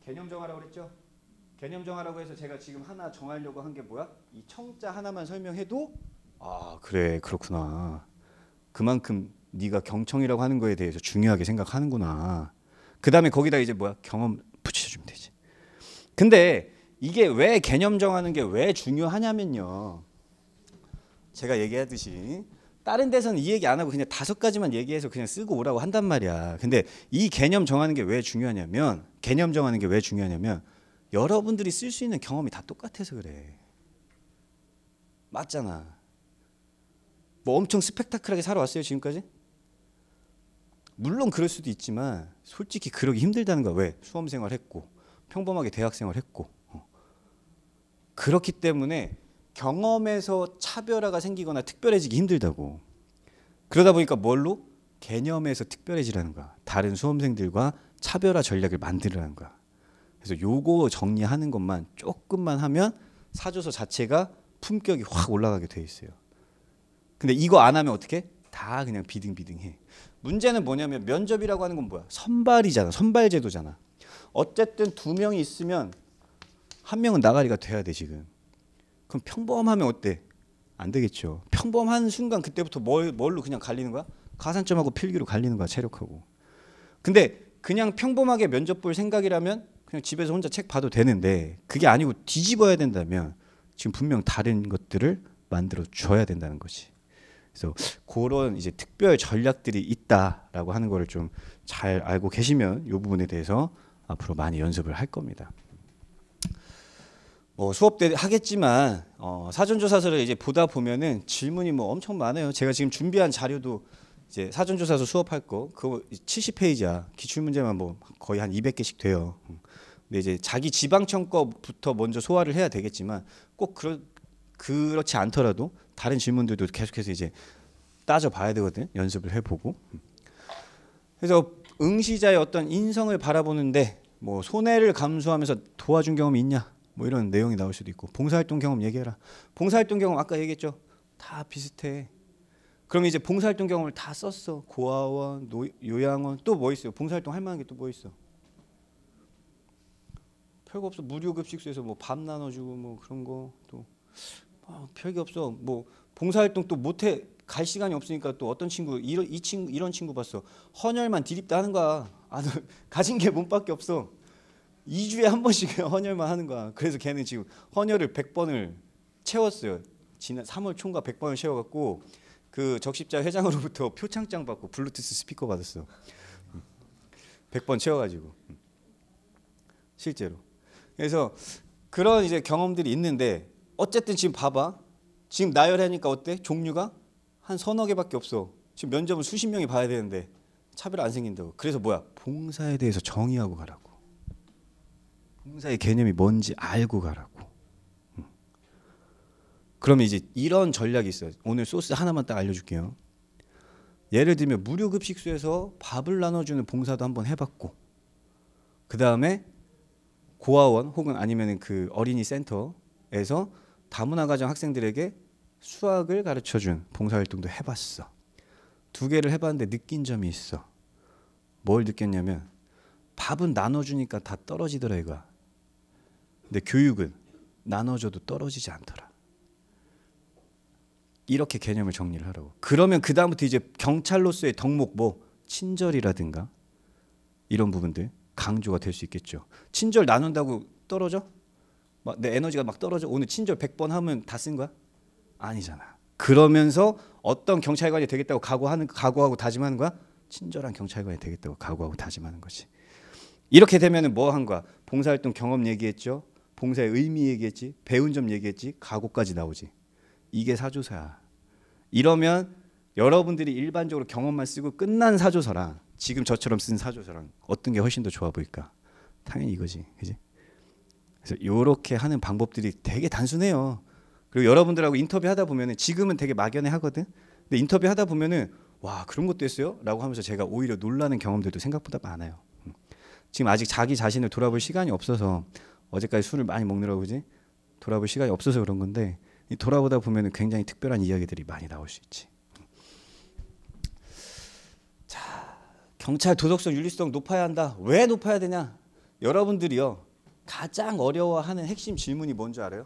개념 정하라고 그랬죠? 개념 정하라고 해서 제가 지금 하나 정하려고 한 게 뭐야? 이 청자 하나만 설명해도 아 그래 그렇구나. 그만큼 네가 경청이라고 하는 거에 대해서 중요하게 생각하는구나. 그 다음에 거기다 이제 뭐야 경험 붙여주면 되지. 근데 이게 왜 개념 정하는 게 왜 중요하냐면요. 제가 얘기하듯이 다른 데서는 이 얘기 안 하고 그냥 다섯 가지만 얘기해서 그냥 쓰고 오라고 한단 말이야. 근데 이 개념 정하는 게 왜 중요하냐면 개념 정하는 게 왜 중요하냐면 여러분들이 쓸 수 있는 경험이 다 똑같아서 그래. 맞잖아. 뭐 엄청 스펙타클하게 살아왔어요 지금까지? 물론 그럴 수도 있지만 솔직히 그러기 힘들다는 거야. 왜? 수험생활 했고 평범하게 대학생활 했고 어. 그렇기 때문에 경험에서 차별화가 생기거나 특별해지기 힘들다고. 그러다 보니까 뭘로? 개념에서 특별해지라는 거야. 다른 수험생들과 차별화 전략을 만들라는 거야. 그래서 요거 정리하는 것만 조금만 하면 사조서 자체가 품격이 확 올라가게 돼 있어요. 근데 이거 안 하면 어떻게? 다 그냥 비등비등해. 문제는 뭐냐면 면접이라고 하는 건 뭐야? 선발이잖아. 선발 제도잖아. 어쨌든 두 명이 있으면 한 명은 나가리가 돼야 돼 지금. 그럼 평범하면 어때? 안 되겠죠. 평범한 순간 그때부터 뭘, 뭘로 그냥 갈리는 거야? 가산점하고 필기로 갈리는 거야 체력하고. 근데 그냥 평범하게 면접 볼 생각이라면 그냥 집에서 혼자 책 봐도 되는데 그게 아니고 뒤집어야 된다면 지금 분명 다른 것들을 만들어 줘야 된다는 거지. 그래서 그런 이제 특별 전략들이 있다라고 하는 거를 좀 잘 알고 계시면 이 부분에 대해서 앞으로 많이 연습을 할 겁니다. 뭐 수업 때 하겠지만 어, 사전조사서를 이제 보다 보면은 질문이 뭐 엄청 많아요. 제가 지금 준비한 자료도 이제 사전조사서 수업할 거 그거 70페이지야. 기출문제만 뭐 거의 한 200개씩 돼요. 근데 이제 자기 지방청 거부터 먼저 소화를 해야 되겠지만 꼭 그러, 그렇지 않더라도 다른 질문들도 계속해서 이제 따져봐야 되거든. 연습을 해보고. 그래서 응시자의 어떤 인성을 바라보는데 뭐 손해를 감수하면서 도와준 경험이 있냐? 뭐 이런 내용이 나올 수도 있고 봉사활동 경험 얘기해라. 봉사활동 경험 아까 얘기했죠. 다 비슷해. 그러면 이제 봉사활동 경험을 다 썼어. 고아원, 노, 요양원 또 뭐 있어요? 봉사활동 할 만한 게 또 뭐 있어? 별거 없어. 무료급식소에서 뭐 밥 나눠주고 뭐 그런 거또 아, 별게 없어. 뭐 봉사활동 또 못해 갈 시간이 없으니까 또 어떤 친구 이런 이 친구 이런 친구 봤어. 헌혈만 디립다 하는 거야. 아, 가진 게 몸밖에 없어. 2주에 한 번씩 헌혈만 하는 거야. 그래서 걔는 지금 헌혈을 100번을 채웠어요. 지난 3월 총과 100번을 채워갖고 그 적십자 회장으로부터 표창장 받고 블루투스 스피커 받았어. 100번 채워가지고 실제로. 그래서 그런 이제 경험들이 있는데 어쨌든 지금 봐봐. 지금 나열하니까 어때? 종류가 한 서너 개밖에 없어. 지금 면접은 수십 명이 봐야 되는데 차별 안 생긴다고. 그래서 뭐야? 봉사에 대해서 정의하고 가라고. 봉사의 개념이 뭔지 알고 가라고. 그러면 이제 이런 전략이 있어요. 오늘 소스 하나만 딱 알려줄게요. 예를 들면 무료급식소에서 밥을 나눠주는 봉사도 한번 해봤고, 그 다음에 고아원 혹은 아니면 그 어린이 센터에서 다문화 가정 학생들에게 수학을 가르쳐준 봉사활동도 해봤어. 두 개를 해봤는데 느낀 점이 있어. 뭘 느꼈냐면 밥은 나눠주니까 다 떨어지더라 이거 근데 교육은 나눠줘도 떨어지지 않더라. 이렇게 개념을 정리를 하라고. 그러면 그 다음부터 이제 경찰로서의 덕목 뭐 친절이라든가 이런 부분들 강조가 될 수 있겠죠. 친절 나눈다고 떨어져? 막 내 에너지가 막 떨어져? 오늘 친절 100번 하면 다 쓴 거야? 아니잖아. 그러면서 어떤 경찰관이 되겠다고 각오하는 각오하고 다짐하는 거야? 친절한 경찰관이 되겠다고 각오하고 다짐하는 거지. 이렇게 되면은 뭐한 거야? 봉사활동 경험 얘기했죠. 봉사의 의미 얘기했지, 배운 점 얘기했지, 각오까지 나오지. 이게 사조사야. 이러면 여러분들이 일반적으로 경험만 쓰고 끝난 사조서랑 지금 저처럼 쓴 사조서랑 어떤 게 훨씬 더 좋아 보일까? 당연히 이거지, 그지? 그래서 이렇게 하는 방법들이 되게 단순해요. 그리고 여러분들하고 인터뷰하다 보면은 지금은 되게 막연해 하거든. 근데 인터뷰하다 보면은 와 그런 것도 했어요?라고 하면서 제가 오히려 놀라는 경험들도 생각보다 많아요. 음. 지금 아직 자기 자신을 돌아볼 시간이 없어서 어제까지 술을 많이 먹느라고 그지 돌아볼 시간이 없어서 그런 건데 이 돌아보다 보면 굉장히 특별한 이야기들이 많이 나올 수 있지. 자, 경찰 도덕성 윤리성 높아야 한다. 왜 높아야 되냐? 여러분들이요 가장 어려워하는 핵심 질문이 뭔지 알아요?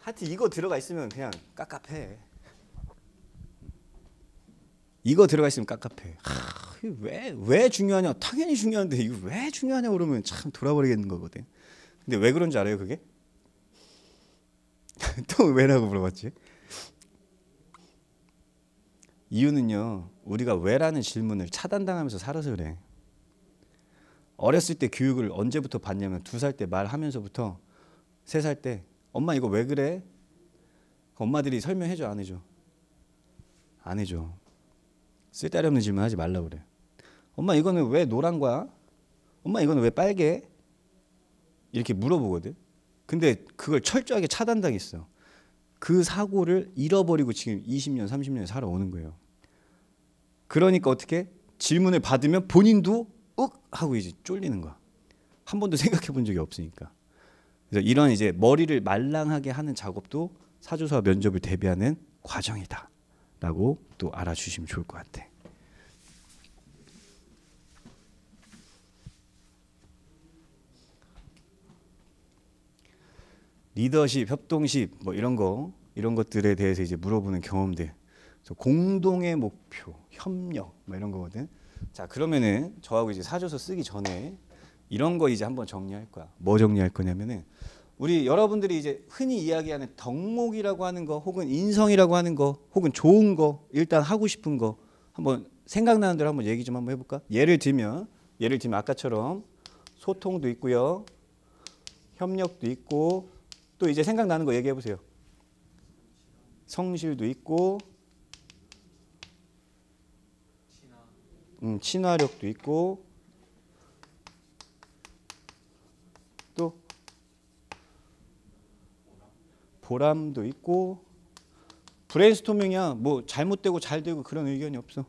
하여튼 이거 들어가 있으면 그냥 깝깝해. 이거 들어가 있으면 깝깝해. 왜왜 왜 중요하냐? 당연히 중요한데 이거 왜 중요하냐 그러면 참 돌아버리겠는 거거든. 근데 왜 그런지 알아요 그게? 또 왜라고 물어봤지? 이유는요 우리가 왜라는 질문을 차단당하면서 살아서 그래 어렸을 때 교육을 언제부터 받냐면 두 살 때 말하면서부터 세 살 때 엄마 이거 왜 그래? 그 엄마들이 설명해줘 안 해줘? 안 해줘 쓸데없는 질문하지 말라 그래 엄마 이거는 왜 노란 거야? 엄마 이거는 왜 빨개? 이렇게 물어보거든. 근데 그걸 철저하게 차단당했어. 그 사고를 잃어버리고 지금 20년, 30년 살아오는 거예요. 그러니까 어떻게 질문을 받으면 본인도 윽 하고 이제 쫄리는 거야. 한 번도 생각해 본 적이 없으니까. 그래서 이런 이제 머리를 말랑하게 하는 작업도 사조사 면접을 대비하는 과정이다라고 또 알아주시면 좋을 것 같아. 리더십, 협동십 뭐 이런 거 이런 것들에 대해서 이제 물어보는 경험들. 공동의 목표, 협력 뭐 이런 거거든. 자, 그러면은 저하고 이제 사줘서 쓰기 전에 이런 거 이제 한번 정리할 거야. 뭐 정리할 거냐면은 우리 여러분들이 이제 흔히 이야기하는 덕목이라고 하는 거 혹은 인성이라고 하는 거 혹은 좋은 거 일단 하고 싶은 거 한번 생각나는 대로 한번 얘기 좀 한번 해볼까? 예를 들면 예를 들면 아까처럼 소통도 있고요 협력도 있고 또 이제 생각나는 거 얘기해 보세요. 성실도 있고 음, 친화력도 있고 또 보람도 있고 브레인스토밍이야 뭐 잘못되고 잘되고 그런 의견이 없어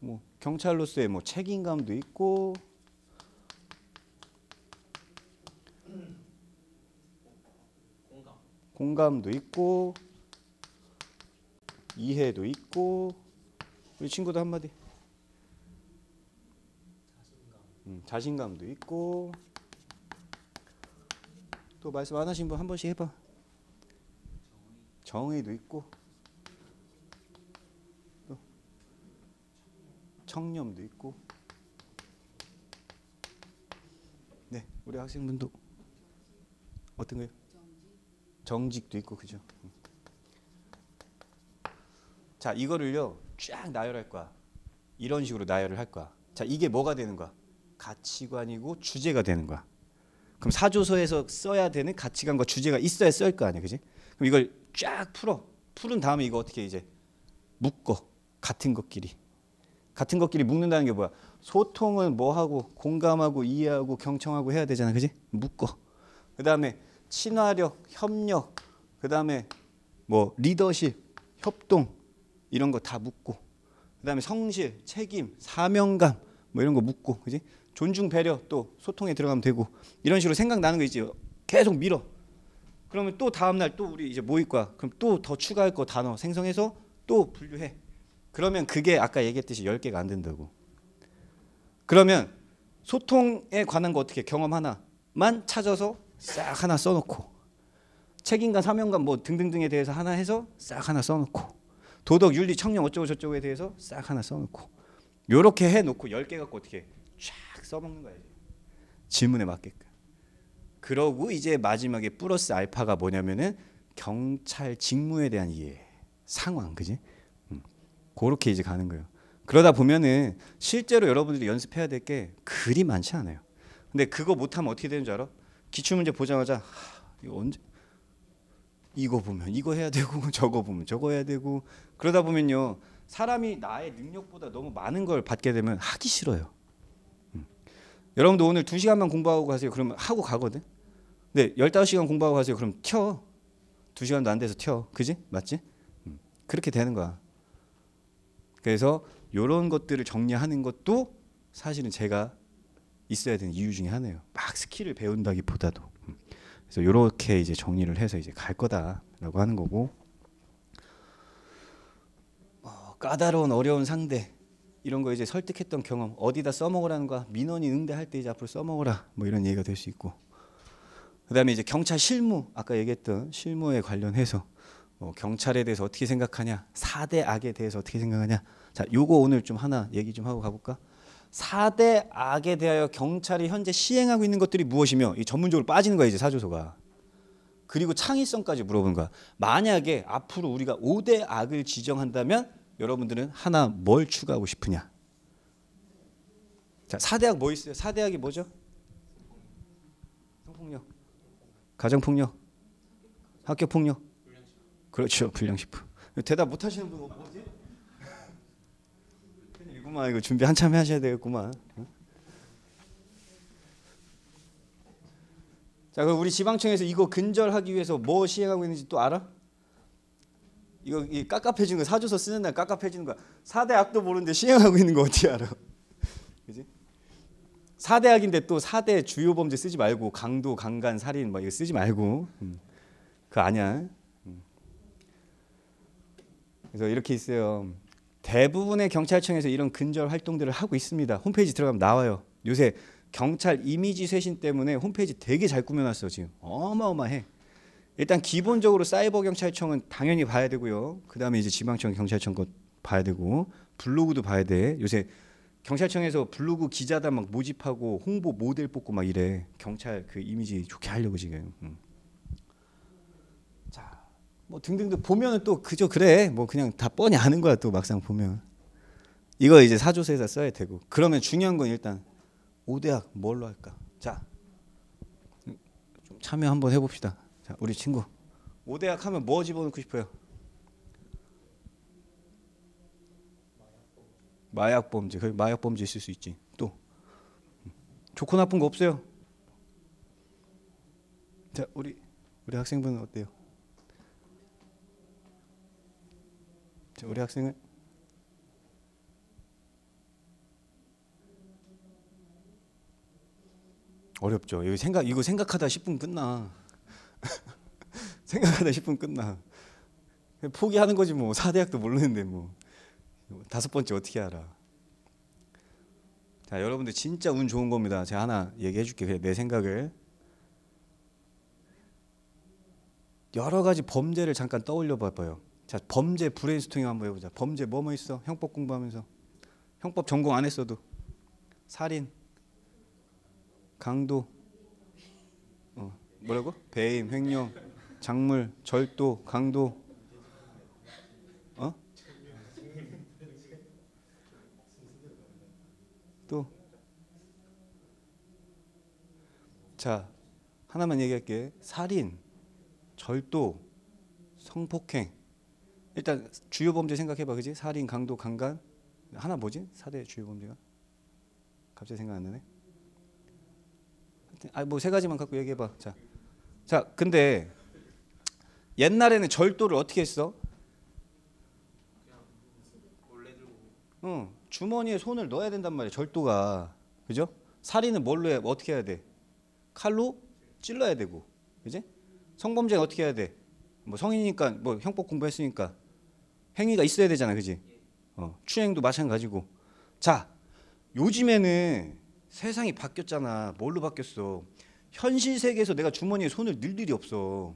뭐 경찰로서의 뭐 책임감도 있고 공감도 있고 이해도 있고 우리 친구도 한마디 음, 자신감도 있고 또 말씀 안 하신 분 한 번씩 해봐 정의. 도 있고 또 청렴도 있고 네 우리 학생분도 어떤가요? 정직도 있고 그죠? 자 이거를요 쫙 나열할 거야. 이런 식으로 나열을 할 거야. 자 이게 뭐가 되는 거야? 가치관이고 주제가 되는 거야. 그럼 사조서에서 써야 되는 가치관과 주제가 있어야 쓸 거 아니야, 그지? 그럼 이걸 쫙 풀어. 풀은 다음에 이거 어떻게 이제 묶어. 같은 것끼리. 같은 것끼리 묶는다는 게 뭐야? 소통은 뭐하고 공감하고 이해하고 경청하고 해야 되잖아, 그지? 묶어. 그 다음에 친화력, 협력, 그 다음에 뭐 리더십, 협동 이런 거 다 묻고 그 다음에 성실, 책임, 사명감 뭐 이런 거 묻고 그지? 존중, 배려 또 소통에 들어가면 되고 이런 식으로 생각나는 거 있지 계속 밀어 그러면 또 다음날 또 우리 이제 모의과 그럼 또 더 추가할 거 단어 생성해서 또 분류해 그러면 그게 아까 얘기했듯이 10개가 안 된다고 그러면 소통에 관한 거 어떻게 경험 하나만 찾아서 싹 하나 써놓고 책임감, 사명감 뭐 등등등에 대해서 하나 해서 싹 하나 써놓고 도덕, 윤리, 청렴 어쩌고 저쩌고에 대해서 싹 하나 써놓고 요렇게 해놓고 열 개 갖고 어떻게 쫙 써먹는 거야 질문에 맞게끔. 그러고 이제 마지막에 플러스 알파가 뭐냐면은 경찰 직무에 대한 이해, 상황, 그지? 음. 그렇게 이제 가는 거예요. 그러다 보면은 실제로 여러분들이 연습해야 될게 그리 많지 않아요. 근데 그거 못하면 어떻게 되는 줄 알아? 기출문제 보자마자 이거 언제 이거 보면 이거 해야 되고 저거 보면 저거 해야 되고 그러다 보면요 사람이 나의 능력보다 너무 많은 걸 받게 되면 하기 싫어요. 음. 여러분도 오늘 두 시간만 공부하고 가세요. 그러면 하고 가거든. 근데 15시간 공부하고 가세요. 그럼 튀어. 2 시간도 안 돼서 튀어. 그지? 맞지? 음. 그렇게 되는 거야. 그래서 이런 것들을 정리하는 것도 사실은 제가 있어야 되는 이유 중에 하나예요. 막 스킬을 배운다기보다도. 음. 그래서 이렇게 이제 정리를 해서 이제 갈 거다라고 하는 거고 어, 까다로운 어려운 상대 이런 거 이제 설득했던 경험 어디다 써먹으라는 거야 민원이 응대할 때 이제 앞으로 써먹어라 뭐 이런 얘기가 될 수 있고 그다음에 이제 경찰 실무 아까 얘기했던 실무에 관련해서 어, 경찰에 대해서 어떻게 생각하냐 사대 악에 대해서 어떻게 생각하냐 자 요거 오늘 좀 하나 얘기 좀 하고 가볼까 4대 악에 대하여 경찰이 현재 시행하고 있는 것들이 무엇이며 이 전문적으로 빠지는 거야 이제 사조서가 그리고 창의성까지 물어보는 거야 만약에 앞으로 우리가 5대 악을 지정한다면 여러분들은 하나 뭘 추가하고 싶으냐 자 4대 악 뭐 있어요? 4대 악이 뭐죠? 성폭력 가정폭력 학교폭력 그렇죠 불량식품 대답 못하시는 분 엄마 이거 준비 한참 하셔야 되겠구만. 자, 그럼 우리 지방청에서 이거 근절하기 위해서 뭐 시행하고 있는지 또 알아? 이거 이 깝깝해지는 거 사주서 쓰는 날 깝깝해지는 거야. 4대 악도 모르는데 시행하고 있는 거 어떻게 알아? 그지? 4대 악인데 또 4대 주요 범죄 쓰지 말고 강도, 강간, 살인 뭐 이거 쓰지 말고. 음. 그 아니야. 음. 그래서 이렇게 있어요. 대부분의 경찰청에서 이런 근절 활동들을 하고 있습니다. 홈페이지 들어가면 나와요. 요새 경찰 이미지 쇄신 때문에 홈페이지 되게 잘 꾸며놨어 지금 어마어마해. 일단 기본적으로 사이버 경찰청은 당연히 봐야 되고요. 그 다음에 이제 지방청 경찰청 것 봐야 되고 블로그도 봐야 돼. 요새 경찰청에서 블로그 기자단 막 모집하고 홍보 모델 뽑고 막 이래. 경찰 그 이미지 좋게 하려고 지금. 음. 뭐 등등등 보면은 또 그저 그래 뭐 그냥 다 뻔히 아는 거야 또 막상 보면 이거 이제 사조서에다 써야 되고 그러면 중요한 건 일단 오대학 뭘로 할까 자좀 참여 한번 해봅시다 자 우리 친구 오대학 하면 뭐 집어넣고 싶어요 마약 범죄 거 마약 범죄 있을 수 있지 또 좋고 나쁜 거 없어요 자 우리 우리 학생분 은 어때요 자, 그렇죠. 우리 학생은 어렵죠. 이거 생각 이거 생각하다 10분 끝나. 생각하다 10분 끝나. 포기하는 거지 뭐 사대학도 모르는데 뭐 다섯 번째 어떻게 알아? 자 여러분들 진짜 운 좋은 겁니다. 제가 하나 얘기해 줄게요. 내 생각을 여러 가지 범죄를 잠깐 떠올려 봐봐요. 자, 범죄 브레인스토밍 한번 해보자. 범죄 뭐뭐 있어? 형법 공부하면서. 형법 전공 안 했어도. 살인, 강도, 어, 뭐라고? 배임, 횡령, 작물, 절도, 강도. 어? 자, 하나만 얘기할게. 살인, 절도, 성폭행. 일단 주요 범죄 생각해봐, 그지? 살인, 강도, 강간 하나 뭐지? 사대 주요 범죄가 갑자기 생각 안 나네. 아뭐 세 가지만 갖고 얘기해봐. 자, 자 근데 옛날에는 절도를 어떻게 했어? 응, 주머니에 손을 넣어야 된단 말이야. 절도가 그죠? 살인은 뭘로 해? 어떻게 해야 돼? 칼로 찔러야 되고, 그지? 성범죄는 어떻게 해야 돼? 뭐 성인이니까 뭐 형법 공부했으니까 행위가 있어야 되잖아, 그지? 어, 추행도 마찬가지고. 자, 요즘에는 세상이 바뀌었잖아. 뭘로 바뀌었어? 현실 세계에서 내가 주머니에 손을 넣을 일이 없어.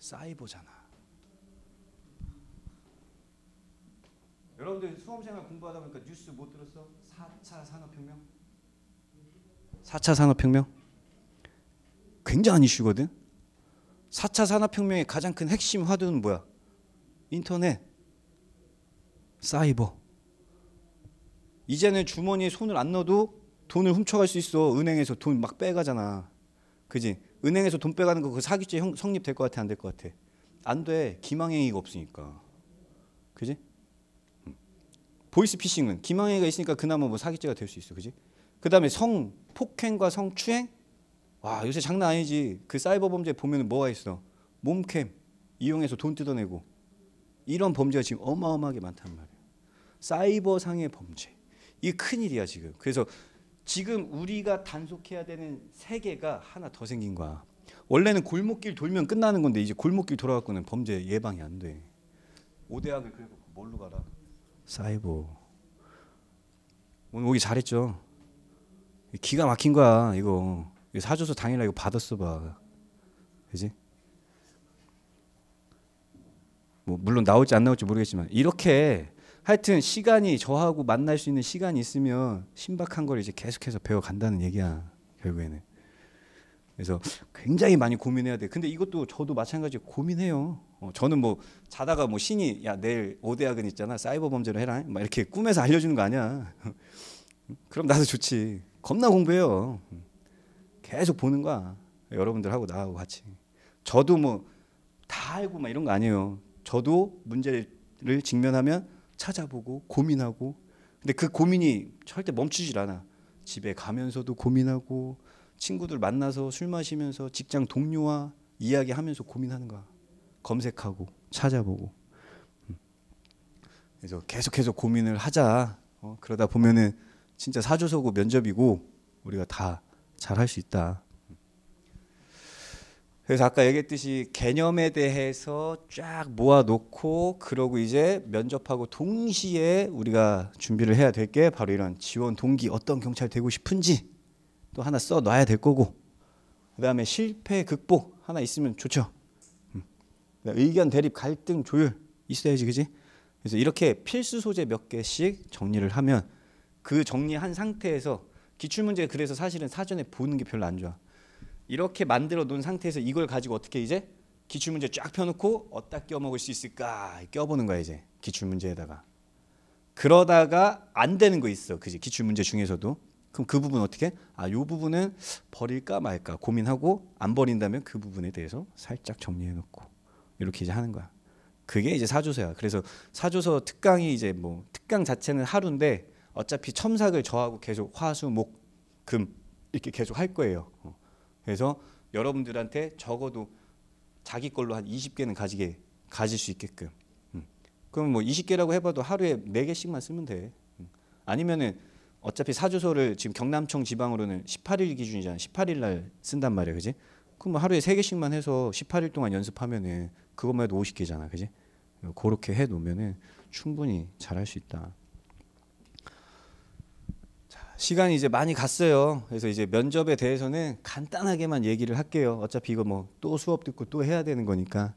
사이버잖아. 여러분들 수험생활 공부하다 보니까 뉴스 못 들었어? 4차 산업혁명? 4차 산업혁명? 굉장한 이슈거든? 4차 산업혁명의 가장 큰 핵심 화두는 뭐야? 인터넷, 사이버. 이제는 주머니에 손을 안 넣어도 돈을 훔쳐갈 수 있어. 은행에서 돈 막 빼가잖아. 그지? 은행에서 돈 빼가는 거 그 사기죄 성립될 것 같아? 안 될 것 같아? 안 돼. 기망행위가 없으니까. 그지? 음. 보이스피싱은 기망행위가 있으니까 그나마 뭐 사기죄가 될 수 있어. 그지? 그 다음에 성폭행과 성추행? 와 요새 장난 아니지. 그 사이버 범죄 보면 뭐가 있어. 몸캠 이용해서 돈 뜯어내고 이런 범죄가 지금 어마어마하게 많단 말이야. 사이버 상해 범죄. 이게 큰일이야 지금. 그래서 지금 우리가 단속해야 되는 세계가 하나 더 생긴 거야. 원래는 골목길 돌면 끝나는 건데 이제 골목길 돌아갔고는 범죄 예방이 안 돼. 오대학을 그래고 뭘로 가라? 사이버. 오늘 오기 잘했죠. 기가 막힌 거야 이거. 이거 사줘서 당일날 이거 받았어 봐. 그지? 뭐 물론 나올지 안 나올지 모르겠지만 이렇게 하여튼 시간이 저하고 만날 수 있는 시간이 있으면 신박한 걸 이제 계속해서 배워 간다는 얘기야 결국에는. 그래서 굉장히 많이 고민해야 돼. 근데 이것도 저도 마찬가지로 고민해요. 어, 저는 뭐 자다가 뭐 신이 야 내일 오대학은 있잖아 사이버 범죄를 해라 막 이렇게 꿈에서 알려주는 거 아니야. 그럼 나도 좋지. 겁나 공부해요. 계속 보는 거야. 여러분들하고 나하고 같이. 저도 뭐 다 알고 막 이런 거 아니에요. 저도 문제를 직면하면 찾아보고 고민하고 근데 그 고민이 절대 멈추질 않아. 집에 가면서도 고민하고 친구들 만나서 술 마시면서 직장 동료와 이야기하면서 고민하는 거야. 검색하고 찾아보고. 음. 그래서 계속해서 고민을 하자. 어, 그러다 보면은 진짜 사주서고 면접이고 우리가 다잘할수 있다. 그래서 아까 얘기했듯이 개념에 대해서 쫙 모아놓고 그러고 이제 면접하고 동시에 우리가 준비를 해야 될 게 바로 이런 지원 동기 어떤 경찰 되고 싶은지 또 하나 써 놔야 될 거고 그다음에 실패 극복 하나 있으면 좋죠. 음. 의견 대립 갈등 조율 있어야지 그지? 그래서 이렇게 필수 소재 몇 개씩 정리를 하면 그 정리한 상태에서 기출 문제 그래서 사실은 사전에 보는 게 별로 안 좋아. 이렇게 만들어 놓은 상태에서 이걸 가지고 어떻게 이제 기출 문제 쫙 펴놓고 어디다 껴먹을 수 있을까 껴보는 거야 이제 기출 문제에다가 그러다가 안 되는 거 있어 그지 기출 문제 중에서도 그럼 그 부분 어떻게 아요 부분은 버릴까 말까 고민하고 안 버린다면 그 부분에 대해서 살짝 정리해 놓고 이렇게 이제 하는 거야 그게 이제 사조서야 그래서 사조서 특강이 이제 뭐 특강 자체는 하루인데 어차피 첨삭을 저하고 계속 화수목 금 이렇게 계속 할 거예요 어. 그래서 여러분들한테 적어도 자기 걸로 한 20개는 가지게 가질 수 있게끔. 음. 그럼 뭐 20개라고 해봐도 하루에 4개씩만 쓰면 돼. 음. 아니면은 어차피 사주소를 지금 경남청 지방으로는 18일 기준이잖아. 18일 날 쓴단 말이야, 그지? 그럼 뭐 하루에 3개씩만 해서 18일 동안 연습하면은 그것만 해도 50개잖아, 그지? 어, 그렇게 해 놓으면은 충분히 잘할 수 있다. 시간이 이제 많이 갔어요. 그래서 이제 면접에 대해서는 간단하게만 얘기를 할게요. 어차피 이거 뭐 또 수업 듣고 또 해야 되는 거니까.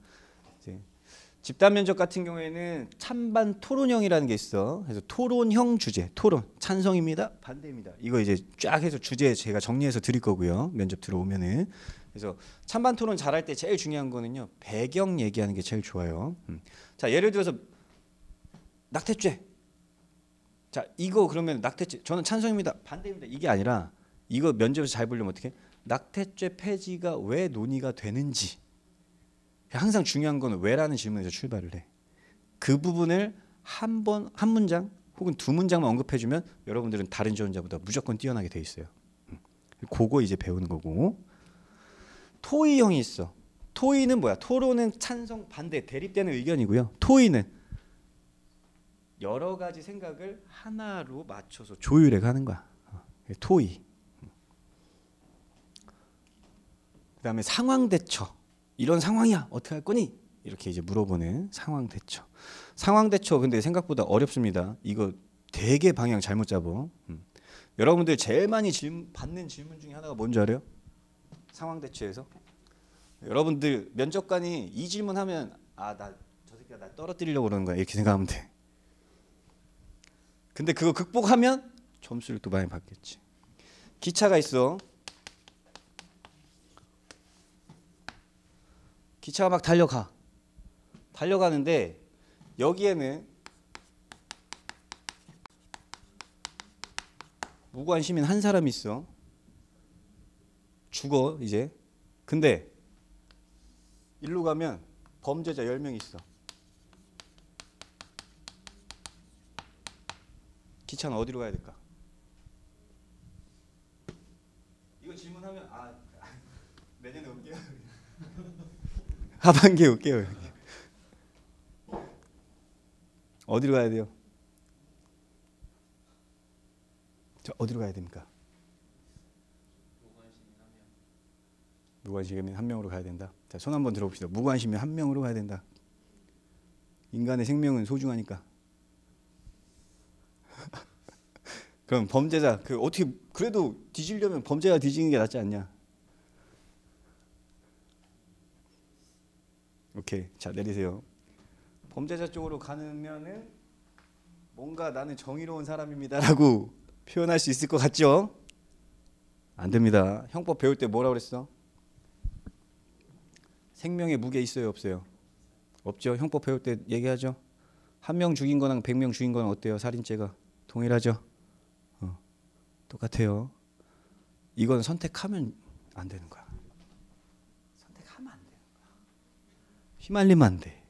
집단 면접 같은 경우에는 찬반 토론형이라는 게 있어. 그래서 토론형 주제, 토론, 찬성입니다, 반대입니다. 이거 이제 쫙 해서 주제 제가 정리해서 드릴 거고요. 면접 들어오면은. 그래서 찬반 토론 잘할 때 제일 중요한 거는요. 배경 얘기하는 게 제일 좋아요. 음. 자, 예를 들어서 낙태죄 자 이거 그러면 낙태죄 저는 찬성입니다 반대입니다 이게 아니라 이거 면접에서 잘 보려면 어떻게 낙태죄 폐지가 왜 논의가 되는지 항상 중요한 건 왜라는 질문에서 출발을 해 그 부분을 한 번 한 문장 혹은 두 문장만 언급해주면 여러분들은 다른 지원자보다 무조건 뛰어나게 돼 있어요 음. 그거 이제 배우는 거고 토의형이 있어 토의는 뭐야 토론은 찬성 반대 대립되는 의견이고요 토의는 여러 가지 생각을 하나로 맞춰서 조율해 가는 거야. 어, 토의. 그 다음에 상황 대처. 이런 상황이야. 어떻게 할 거니? 이렇게 이제 물어보는 상황 대처. 상황 대처 근데 생각보다 어렵습니다. 이거 되게 방향 잘못 잡어. 음. 여러분들 제일 많이 질문, 받는 질문 중에 하나가 뭔지 알아요? 상황 대처에서 여러분들 면접관이 이 질문하면 아나 저 새끼가 나 떨어뜨리려고 그러는 거야 이렇게 생각하면 돼. 근데 그거 극복하면 점수를 또 많이 받겠지. 기차가 있어. 기차가 막 달려가. 달려가는데 여기에는 무고한 시민 한 사람이 있어. 죽어 이제. 근데 일로 가면 범죄자 10명 있어. 기차는 어디로 가야 될까? 이거 질문하면 아, 내년에 올게요. 하반기 올게요. 어디로 가야 돼요? 저 어디로 가야 됩니까? 무관심인 한 명으로 가야 된다. 자, 손 한번 들어봅시다. 무관심인 한 명으로 가야 된다. 인간의 생명은 소중하니까. 그럼 범죄자 그 어떻게 그래도 뒤지려면 범죄가 뒤지는 게 낫지 않냐? 오케이 자 내리세요. 범죄자 쪽으로 가면은 뭔가 나는 정의로운 사람입니다라고 표현할 수 있을 것 같죠? 안 됩니다. 형법 배울 때 뭐라 그랬어? 생명의 무게 있어요 없어요? 없죠. 형법 배울 때 얘기하죠. 한 명 죽인 거랑 백 명 죽인 거랑 어때요? 살인죄가 동일하죠. 어, 똑같아요. 이건 선택하면 안 되는 거야. 선택하면 안 되는 거야. 휘말리면 안 돼.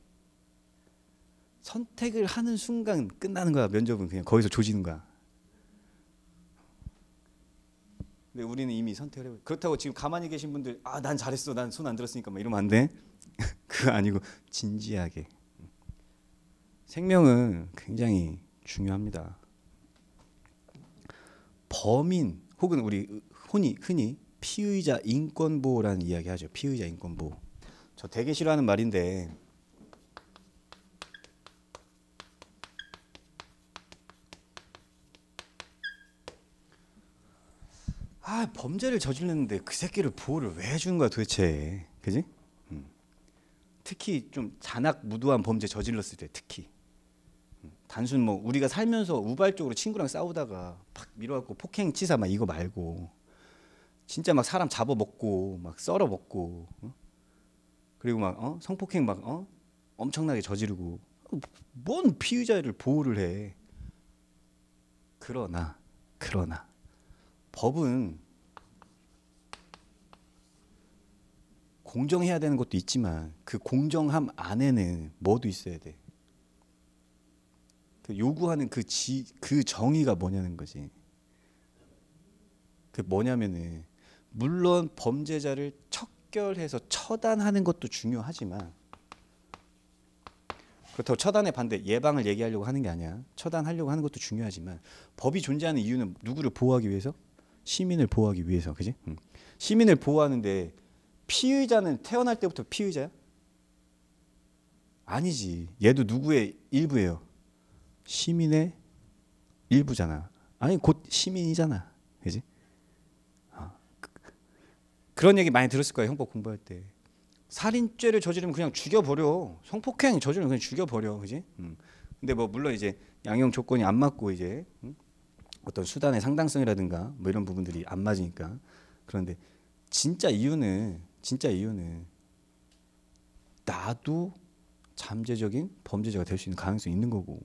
선택을 하는 순간 끝나는 거야. 면접은 그냥 거기서 조지는 거야. 근데 우리는 이미 선택을 해 그렇다고 지금 가만히 계신 분들 아난 잘했어 난 손 안 들었으니까 막 이러면 안 돼. 그 아니고 진지하게. 생명은 굉장히 중요합니다. 범인 혹은 우리 흔히 흔히 피의자 인권 보호라는 이야기 하죠. 피의자 인권 보호. 저 되게 싫어하는 말인데 아 범죄를 저질렀는데 그 새끼를 보호를 왜 해주는 거야 도대체 그지? 음. 특히 좀 잔악 무도한 범죄 저질렀을 때 특히 단순 뭐 우리가 살면서 우발적으로 친구랑 싸우다가 팍 밀어갖고 폭행 치사 막 이거 말고 진짜 막 사람 잡아먹고 막 썰어먹고 어? 그리고 막 어? 성폭행 막 어? 엄청나게 저지르고 뭔 피의자를 보호를 해 그러나 그러나 법은 공정해야 되는 것도 있지만 그 공정함 안에는 뭐도 있어야 돼그 요구하는 그 지, 그 정의가 뭐냐는 거지. 그 뭐냐면은 물론 범죄자를 척결해서 처단하는 것도 중요하지만 그렇다고 처단의 반대 예방을 얘기하려고 하는 게 아니야. 처단하려고 하는 것도 중요하지만 법이 존재하는 이유는 누구를 보호하기 위해서? 시민을 보호하기 위해서, 그지? 응. 음. 시민을 보호하는데 피의자는 태어날 때부터 피의자야? 아니지. 얘도 누구의 일부예요. 시민의 일부잖아. 아니 곧 시민이잖아. 그지? 어. 그런 얘기 많이 들었을 거예요 형법 공부할 때. 살인죄를 저지르면 그냥 죽여버려. 성폭행 저지르면 그냥 죽여버려. 그지? 음. 근데 뭐 물론 이제 양형 조건이 안 맞고 이제 음? 어떤 수단의 상당성이라든가 뭐 이런 부분들이 안 맞으니까 그런데 진짜 이유는 진짜 이유는 나도 잠재적인 범죄자가 될 수 있는 가능성이 있는 거고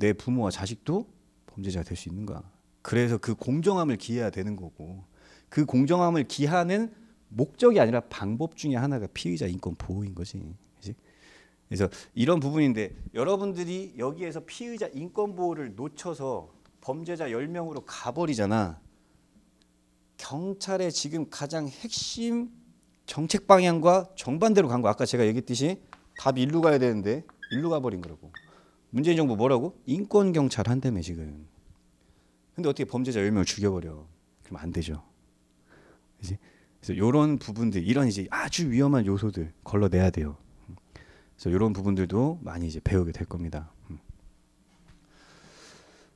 내 부모와 자식도 범죄자가 될 수 있는가? 그래서 그 공정함을 기해야 되는 거고 그 공정함을 기하는 목적이 아니라 방법 중에 하나가 피의자 인권 보호인 거지. 그치? 그래서 이런 부분인데 여러분들이 여기에서 피의자 인권 보호를 놓쳐서 범죄자 10명으로 가버리잖아. 경찰의 지금 가장 핵심 정책 방향과 정반대로 간거 아까 제가 얘기했듯이 답이 일로 가야 되는데 일로 가버린 거라고. 문재인 정부 뭐라고? 인권 경찰 한다며 지금. 근데 어떻게 범죄자 열명을 죽여버려? 그럼 안 되죠. 이제 그래서 이런 부분들, 이런 이제 아주 위험한 요소들 걸러내야 돼요. 그래서 이런 부분들도 많이 이제 배우게 될 겁니다. 음.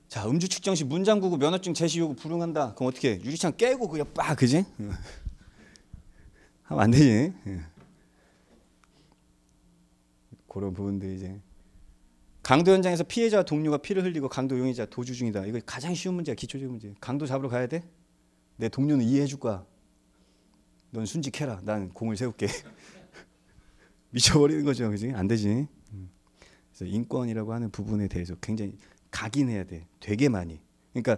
자, 음주 측정 시 문장 구구 면허증 제시 요구 불응한다. 그럼 어떻게? 유리창 깨고 그냥 빡, 그지? 음. 하면 안 되지. 음. 그런 부분들 이제 강도 현장에서 피해자와 동료가 피를 흘리고 강도 용의자 도주 중이다. 이거 가장 쉬운 문제야. 기초적인 문제. 강도 잡으러 가야 돼? 내 동료는 이해해 줄 거야. 넌 순직해라. 난 공을 세울게. 미쳐버리는 거죠. 그지? 안 되지. 음. 그래서 인권이라고 하는 부분에 대해서 굉장히 각인해야 돼. 되게 많이. 그러니까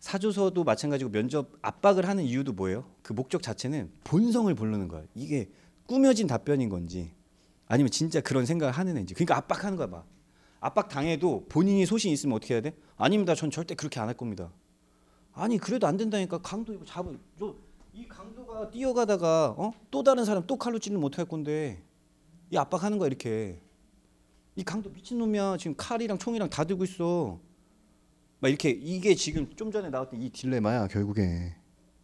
사조서도 마찬가지고 면접 압박을 하는 이유도 뭐예요? 그 목적 자체는 본성을 부르는 거야. 이게 꾸며진 답변인 건지 아니면 진짜 그런 생각을 하는 애인지. 그러니까 압박하는 거야. 막 압박 당해도 본인이 소신 있으면 어떻게 해야 돼? 아닙니다. 전 절대 그렇게 안 할 겁니다. 아니 그래도 안 된다니까 강도 이거 잡아. 이 강도가 뛰어가다가 어? 또 다른 사람 또 칼로 찌르면 어떻할 건데? 이 압박하는 거야 이렇게. 이 강도 미친놈이야. 지금 칼이랑 총이랑 다 들고 있어. 막 이렇게 이게 지금 좀 전에 나왔던 이 딜레마야 결국에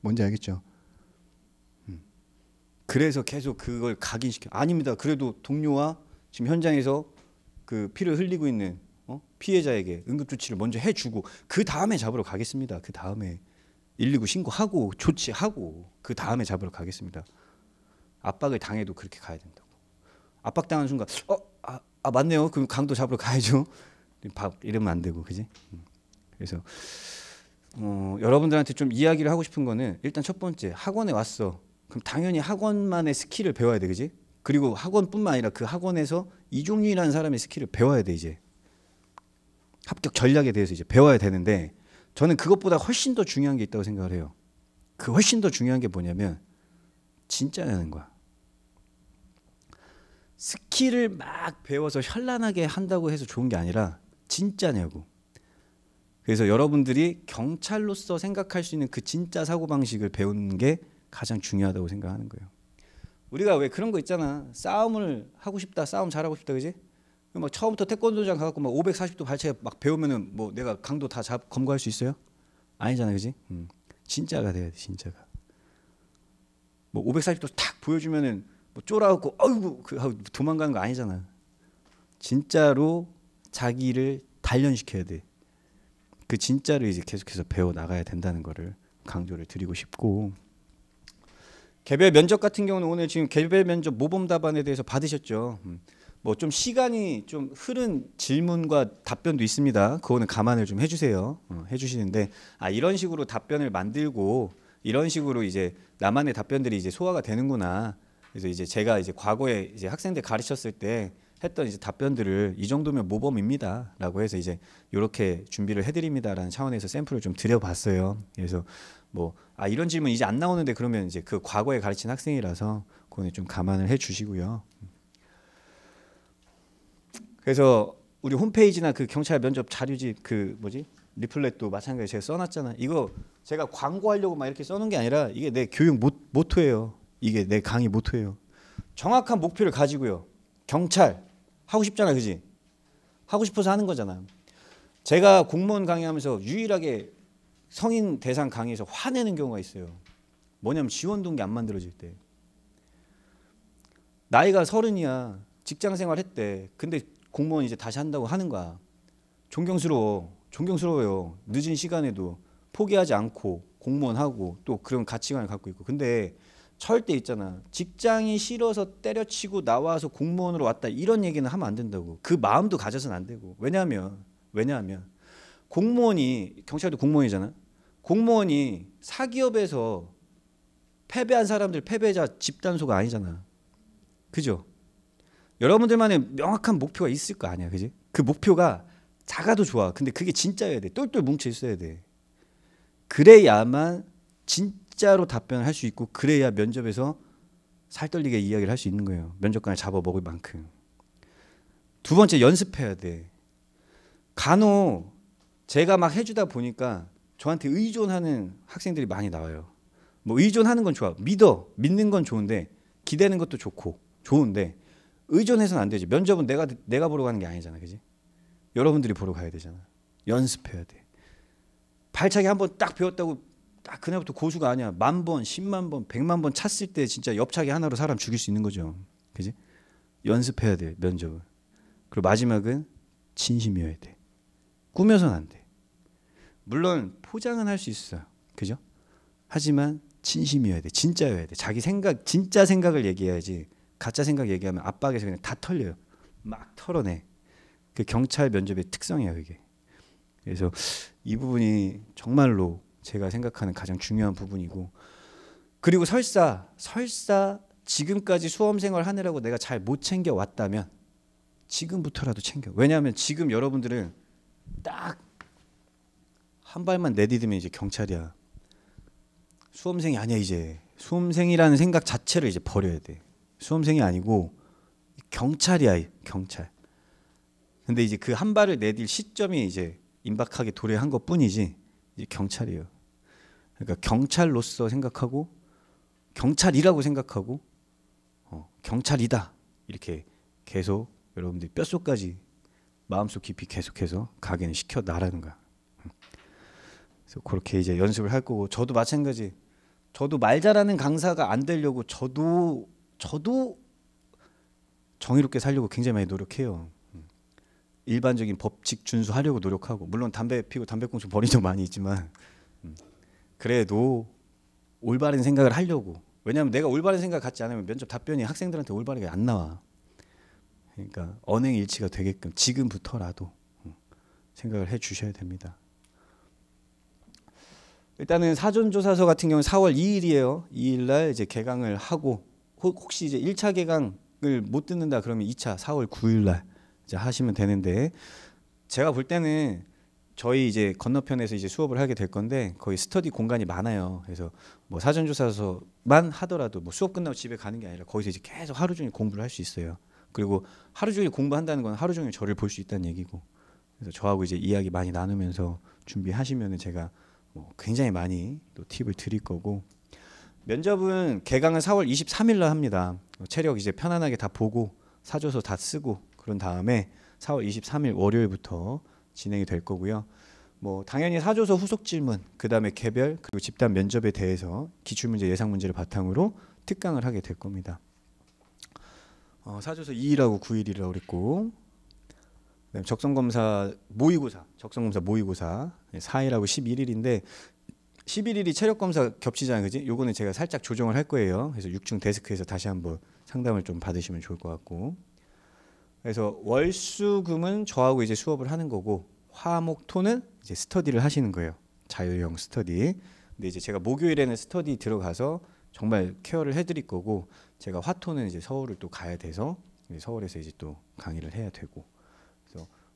뭔지 알겠죠? 음. 그래서 계속 그걸 각인시켜. 아닙니다. 그래도 동료와 지금 현장에서 그 피를 흘리고 있는 어? 피해자에게 응급조치를 먼저 해주고 그 다음에 잡으러 가겠습니다. 그 다음에 119 신고하고 조치하고 그 다음에 잡으러 가겠습니다. 압박을 당해도 그렇게 가야 된다고. 압박당한 순간 어? 아, 아 맞네요. 그럼 강도 잡으러 가야죠. 밥 이러면 안 되고 그지? 음. 그래서 어, 여러분들한테 좀 이야기를 하고 싶은 거는 일단 첫 번째 학원에 왔어. 그럼 당연히 학원만의 스킬을 배워야 돼, 그지? 그리고 학원뿐만 아니라 그 학원에서 이종윤이라는 사람의 스킬을 배워야 돼 이제 합격 전략에 대해서 이제 배워야 되는데 저는 그것보다 훨씬 더 중요한 게 있다고 생각을 해요. 그 훨씬 더 중요한 게 뭐냐면 진짜라는 거야. 스킬을 막 배워서 현란하게 한다고 해서 좋은 게 아니라 진짜냐고. 그래서 여러분들이 경찰로서 생각할 수 있는 그 진짜 사고방식을 배우는 게 가장 중요하다고 생각하는 거예요. 우리가 왜 그런 거 있잖아. 싸움을 하고 싶다. 싸움 잘하고 싶다. 그지? 막 뭐 처음부터 태권도장 가갖고 막 540도 발차기 막 배우면은 뭐 내가 강도 다 잡, 검거할 수 있어요? 아니잖아. 그지? 음. 진짜가 돼야 돼. 진짜가. 뭐 540도 탁 보여주면은 뭐 쫄아갖고 아이고 그 하고 도망가는 거 아니잖아. 진짜로 자기를 단련시켜야 돼. 그 진짜를 이제 계속해서 배워 나가야 된다는 거를 강조를 드리고 싶고 개별 면접 같은 경우는 오늘 지금 개별 면접 모범 답안에 대해서 받으셨죠. 음. 뭐좀 시간이 좀 흐른 질문과 답변도 있습니다. 그거는 감안을 좀 해주세요. 음, 해주시는데 아 이런 식으로 답변을 만들고 이런 식으로 이제 나만의 답변들이 이제 소화가 되는구나. 그래서 이제 제가 이제 과거에 이제 학생들 가르쳤을 때 했던 이제 답변들을 이 정도면 모범입니다라고 해서 이제 이렇게 준비를 해드립니다라는 차원에서 샘플을 좀 드려봤어요. 그래서 뭐아 이런 질문 이제 안 나오는데 그러면 이제 그 과거에 가르친 학생이라서 그거는 좀 감안을 해 주시고요. 그래서 우리 홈페이지나 그 경찰 면접 자료집 그 뭐지 리플렛도 마찬가지로 제가 써놨잖아. 이거 제가 광고하려고 막 이렇게 써놓은 게 아니라 이게 내 교육 모, 모토예요. 이게 내 강의 모토예요. 정확한 목표를 가지고요. 경찰 하고 싶잖아, 그지? 하고 싶어서 하는 거잖아. 제가 공무원 강의하면서 유일하게 성인 대상 강의에서 화내는 경우가 있어요. 뭐냐면 지원 동기 안 만들어질 때. 나이가 서른이야. 직장 생활 했대. 근데 공무원 이제 다시 한다고 하는 거야. 존경스러워. 존경스러워요. 늦은 시간에도 포기하지 않고 공무원하고 또 그런 가치관을 갖고 있고. 근데 절대 있잖아. 직장이 싫어서 때려치고 나와서 공무원으로 왔다. 이런 얘기는 하면 안 된다고. 그 마음도 가져선 안 되고. 왜냐하면 왜냐하면 공무원이 경찰도 공무원이잖아. 공무원이 사기업에서 패배한 사람들 패배자 집단소가 아니잖아. 그죠? 여러분들만의 명확한 목표가 있을 거 아니야. 그지? 그 목표가 작아도 좋아. 근데 그게 진짜여야 돼. 똘똘 뭉쳐 있어야 돼. 그래야만 진짜로 답변을 할 수 있고 그래야 면접에서 살떨리게 이야기를 할 수 있는 거예요. 면접관을 잡아먹을 만큼. 두 번째 연습해야 돼. 간혹 제가 막 해주다 보니까 저한테 의존하는 학생들이 많이 나와요. 뭐 의존하는 건 좋아. 믿어. 믿는 건 좋은데 기대는 것도 좋고 좋은데 의존해서는 안 되지. 면접은 내가 내가 보러 가는 게 아니잖아. 그지 여러분들이 보러 가야 되잖아. 연습해야 돼. 발차기 한 번 딱 배웠다고 딱 아, 그날부터 고수가 아니야. 만 번, 십만 번, 백만 번 찼을 때 진짜 옆차기 하나로 사람 죽일 수 있는 거죠. 그지? 연습해야 돼, 면접을. 그리고 마지막은 진심이어야 돼. 꾸며선 안 돼. 물론 포장은 할 수 있어요. 그죠? 하지만 진심이어야 돼. 진짜여야 돼. 자기 생각, 진짜 생각을 얘기해야지. 가짜 생각 얘기하면 압박에서 그냥 다 털려요. 막 털어내. 그 경찰 면접의 특성이에요, 이게. 그래서 이 부분이 정말로 제가 생각하는 가장 중요한 부분이고 그리고 설사 설사 지금까지 수험생활 하느라고 내가 잘 못 챙겨 왔다면 지금부터라도 챙겨. 왜냐하면 지금 여러분들은 딱한 발만 내디디면 이제 경찰이야. 수험생이 아니야 이제 수험생이라는 생각 자체를 이제 버려야 돼. 수험생이 아니고 경찰이야 경찰. 근데 이제 그 한 발을 내딜 시점이 이제 임박하게 도래한 것 뿐이지 이제 경찰이에요. 그러니까 경찰로서 생각하고 경찰이라고 생각하고 어, 경찰이다 이렇게 계속 여러분들 뼛속까지 마음속 깊이 계속해서 각인을 시켜 나라는 거야. 그래서 그렇게 이제 연습을 할 거고 저도 마찬가지. 저도 말 잘하는 강사가 안 되려고 저도 저도 정의롭게 살려고 굉장히 많이 노력해요. 일반적인 법칙 준수하려고 노력하고 물론 담배 피고 담배꽁초 버린 적 많이 있지만 음, 그래도 올바른 생각을 하려고 왜냐하면 내가 올바른 생각 갖지 않으면 면접 답변이 학생들한테 올바르게 안 나와 그러니까 언행일치가 되게끔 지금부터라도 음, 생각을 해 주셔야 됩니다. 일단은 사전조사서 같은 경우는 4월 2일이에요. 2일날 이제 개강을 하고 혹시 이제 1차 개강을 못 듣는다 그러면 2차 4월 9일날 이제 하시면 되는데 제가 볼 때는 저희 이제 건너편에서 이제 수업을 하게 될 건데 거의 스터디 공간이 많아요. 그래서 뭐 사전조사서만 하더라도 뭐 수업 끝나고 집에 가는 게 아니라 거기서 이제 계속 하루 종일 공부를 할 수 있어요. 그리고 하루 종일 공부한다는 건 하루 종일 저를 볼 수 있다는 얘기고 그래서 저하고 이제 이야기 많이 나누면서 준비하시면은 제가 뭐 굉장히 많이 또 팁을 드릴 거고 면접은 개강은 4월 23일로 합니다. 뭐 체력 이제 편안하게 다 보고 사줘서 다 쓰고 그런 다음에 4월 23일 월요일부터 진행이 될 거고요. 뭐 당연히 사줘서 후속 질문, 그다음에 개별 그리고 집단 면접에 대해서 기출 문제 예상 문제를 바탕으로 특강을 하게 될 겁니다. 어, 사줘서 2일하고 9일이라고 그랬고 적성검사 모의고사, 적성검사 모의고사 4일하고 11일인데 11일이 체력검사 겹치잖아요, 그지? 요거는 제가 살짝 조정을 할 거예요. 그래서 6층 데스크에서 다시 한번 상담을 좀 받으시면 좋을 것 같고. 그래서 월수금은 저하고 이제 수업을 하는 거고 화목토는 이제 스터디를 하시는 거예요. 자유형 스터디. 근데 이제 제가 목요일에는 스터디 들어가서 정말 케어를 해드릴 거고 제가 화토는 이제 서울을 또 가야 돼서 서울에서 이제 또 강의를 해야 되고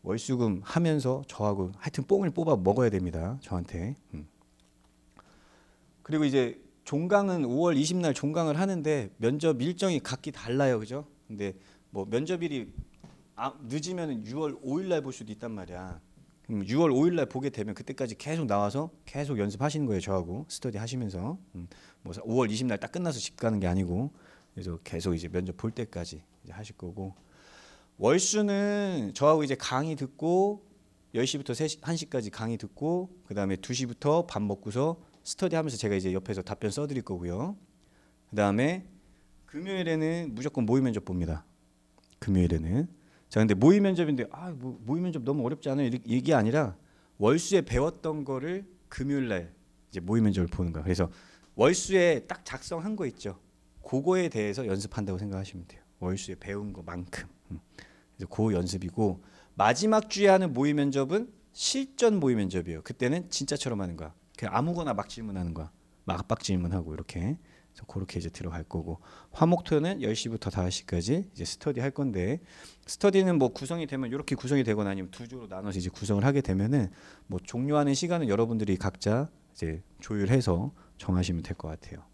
월수금 하면서 저하고 하여튼 뽕을 뽑아 먹어야 됩니다. 저한테. 음. 그리고 이제 종강은 5월 20날 종강을 하는데 면접 일정이 각기 달라요. 그죠? 근데 뭐 면접일이 아, 늦으면 6월 5일 날 볼 수도 있단 말이야. 그럼 6월 5일 날 보게 되면 그때까지 계속 나와서 계속 연습하시는 거예요. 저하고 스터디 하시면서. 음. 뭐 5월 20날 딱 끝나서 집 가는 게 아니고 그래서 계속 이제 면접 볼 때까지 이제 하실 거고 월수는 저하고 이제 강의 듣고 10시부터 3시, 1시까지 강의 듣고 그 다음에 2시부터 밥 먹고서 스터디 하면서 제가 이제 옆에서 답변 써드릴 거고요. 그 다음에 금요일에는 무조건 모의 면접 봅니다. 금요일에는. 자 근데 모의 면접인데 아 뭐, 모의 면접 너무 어렵지 않아요 이게 아니라 월수에 배웠던 거를 금요일 날 이제 모의 면접을 보는 거예요 그래서 월수에 딱 작성한 거 있죠. 그거에 대해서 연습한다고 생각하시면 돼요. 월수에 배운 것만큼 음. 그 연습이고 마지막 주에 하는 모의 면접은 실전 모의 면접이에요. 그때는 진짜처럼 하는 거야. 그냥 아무거나 막 질문하는 거야. 막박 질문하고 이렇게 그래서 그렇게 이제 들어갈 거고 화목토는 10시부터 5시까지 이제 스터디 할 건데 스터디는 뭐 구성이 되면 이렇게 구성이 되거나 아니면 두 조로 나눠서 이제 구성을 하게 되면은 뭐 종료하는 시간은 여러분들이 각자 이제 조율해서 정하시면 될 것 같아요.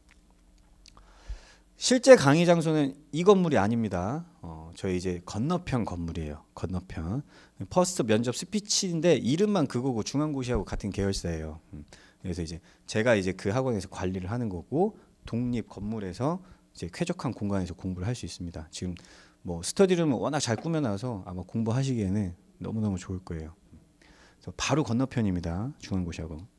실제 강의 장소는 이 건물이 아닙니다. 어, 저희 이제 건너편 건물이에요. 건너편 퍼스트 면접 스피치인데 이름만 그거고 중앙고시하고 같은 계열사예요. 음. 그래서 이제 제가 이제 그 학원에서 관리를 하는 거고 독립 건물에서 이제 쾌적한 공간에서 공부를 할 수 있습니다. 지금 뭐 스터디룸은 워낙 잘 꾸며놔서 아마 공부하시기에는 너무너무 좋을 거예요. 바로 건너편입니다. 중앙고시하고.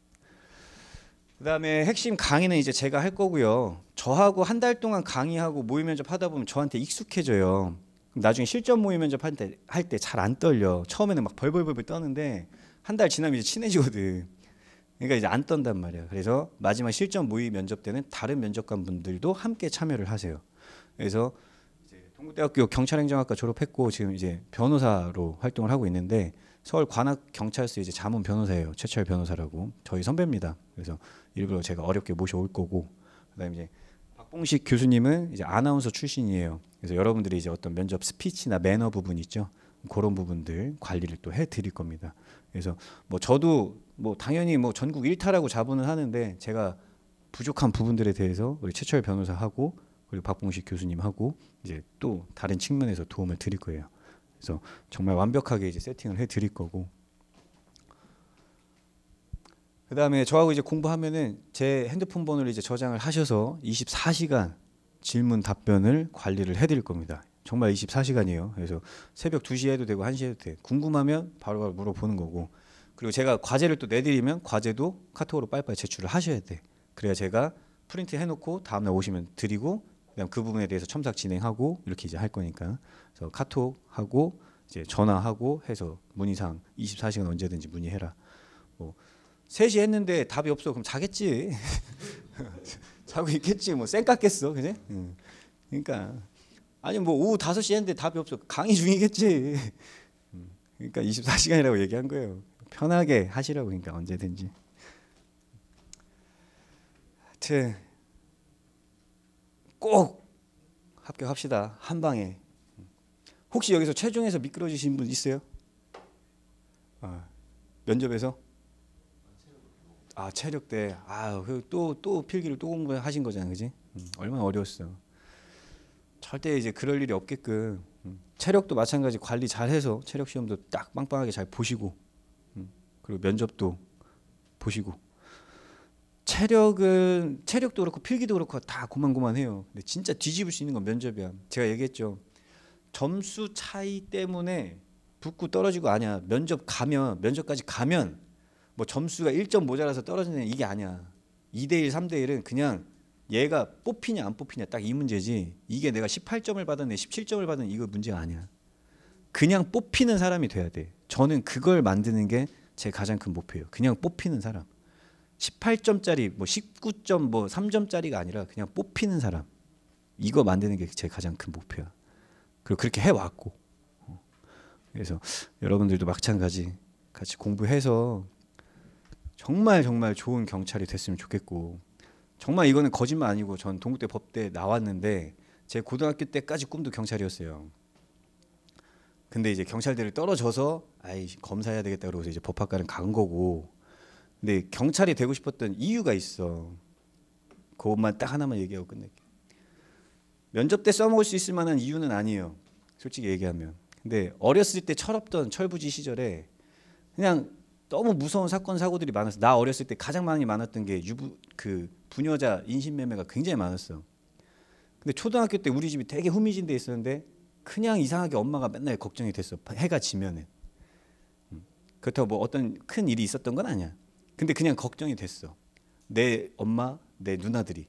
그다음에 핵심 강의는 이제 제가 할 거고요. 저하고 한 달 동안 강의하고 모의 면접 하다 보면 저한테 익숙해져요. 나중에 실전 모의 면접 할 때 잘 안 떨려. 처음에는 막 벌벌벌벌 떠는데 한 달 지나면 이제 친해지거든. 그러니까 이제 안 떤단 말이야. 그래서 마지막 실전 모의 면접 때는 다른 면접관 분들도 함께 참여를 하세요. 그래서 동국대학교 경찰행정학과 졸업했고 지금 이제 변호사로 활동을 하고 있는데 서울 관악 경찰서 이제 자문 변호사예요. 최철 변호사라고 저희 선배입니다. 그래서 일부러 제가 어렵게 모셔올 거고 그다음에 이제 박봉식 교수님은 이제 아나운서 출신이에요. 그래서 여러분들이 이제 어떤 면접 스피치나 매너 부분 있죠. 그런 부분들 관리를 또 해드릴 겁니다. 그래서 뭐 저도 뭐 당연히 뭐 전국 1타라고 자부는 하는데 제가 부족한 부분들에 대해서 우리 최철 변호사하고 그리고 박봉식 교수님하고 이제 또 다른 측면에서 도움을 드릴 거예요. 그래서 정말 완벽하게 이제 세팅을 해드릴 거고 그 다음에 저하고 이제 공부하면은 제 핸드폰 번호를 이제 저장을 하셔서 24시간 질문 답변을 관리를 해드릴 겁니다. 정말 24시간이에요. 그래서 새벽 2시에 해도 되고 1시에 해도 돼. 궁금하면 바로바로 바로 물어보는 거고. 그리고 제가 과제를 또 내드리면 과제도 카톡으로 빨리빨리 제출을 하셔야 돼. 그래야 제가 프린트 해놓고 다음날 오시면 드리고 그다음 그 부분에 대해서 첨삭 진행하고 이렇게 이제 할 거니까. 그래서 카톡하고 이제 전화하고 해서 문의사항 24시간 언제든지 문의해라. 뭐 3시 했는데 답이 없어 그럼 자겠지 자고 있겠지 뭐쌩깎겠어 그지 응. 그러니까 아니 뭐 오후 5시 했는데 답이 없어 강의 중이겠지 음. 그러니까 24시간이라고 얘기한 거예요 편하게 하시라고 그러니까 언제든지 하여튼 꼭 합격합시다 한 방에 혹시 여기서 최종에서 미끄러지신 분 있어요? 어, 면접에서 아 체력 때아또또 그 필기를 또 공부하신 거잖아, 그지? 음, 얼마나 어려웠어. 절대 이제 그럴 일이 없게끔 음, 체력도 마찬가지 관리 잘해서 체력 시험도 딱 빵빵하게 잘 보시고 음, 그리고 면접도 보시고 체력은 체력도 그렇고 필기도 그렇고 다 고만고만해요. 근데 진짜 뒤집을 수 있는 건 면접이야. 제가 얘기했죠. 점수 차이 때문에 붙고 떨어지고 아니야. 면접 가면 면접까지 가면 뭐 점수가 1점 모자라서 떨어지는 이게 아니야. 2대1, 3대1은 그냥 얘가 뽑히냐 안 뽑히냐 딱 이 문제지. 이게 내가 18점을 받았네 17점을 받은 이거 문제가 아니야. 그냥 뽑히는 사람이 돼야 돼. 저는 그걸 만드는 게 제 가장 큰 목표예요. 그냥 뽑히는 사람. 18점짜리 뭐 19점 뭐 3점짜리가 아니라 그냥 뽑히는 사람. 이거 만드는 게 제 가장 큰 목표야. 그리고 그렇게 해 왔고. 어. 그래서 여러분들도 마찬가지 같이 공부해서 정말 정말 좋은 경찰이 됐으면 좋겠고 정말 이거는 거짓말 아니고 전 동국대 법대 나왔는데 제 고등학교 때까지 꿈도 경찰이었어요. 근데 이제 경찰대를 떨어져서 아이 검사해야 되겠다 그러고 이제 법학과는 간 거고 근데 경찰이 되고 싶었던 이유가 있어. 그것만 딱 하나만 얘기하고 끝낼게. 면접 때 써먹을 수 있을 만한 이유는 아니에요. 솔직히 얘기하면. 근데 어렸을 때 철없던 철부지 시절에 그냥 너무 무서운 사건 사고들이 많았어. 나 어렸을 때 가장 많이 많았던 게 유부 그 부녀자 인신매매가 굉장히 많았어. 근데 초등학교 때 우리 집이 되게 후미진데 있었는데 그냥 이상하게 엄마가 맨날 걱정이 됐어. 해가 지면은 음. 그렇다고 뭐 어떤 큰 일이 있었던 건 아니야. 근데 그냥 걱정이 됐어. 내 엄마, 내 누나들이.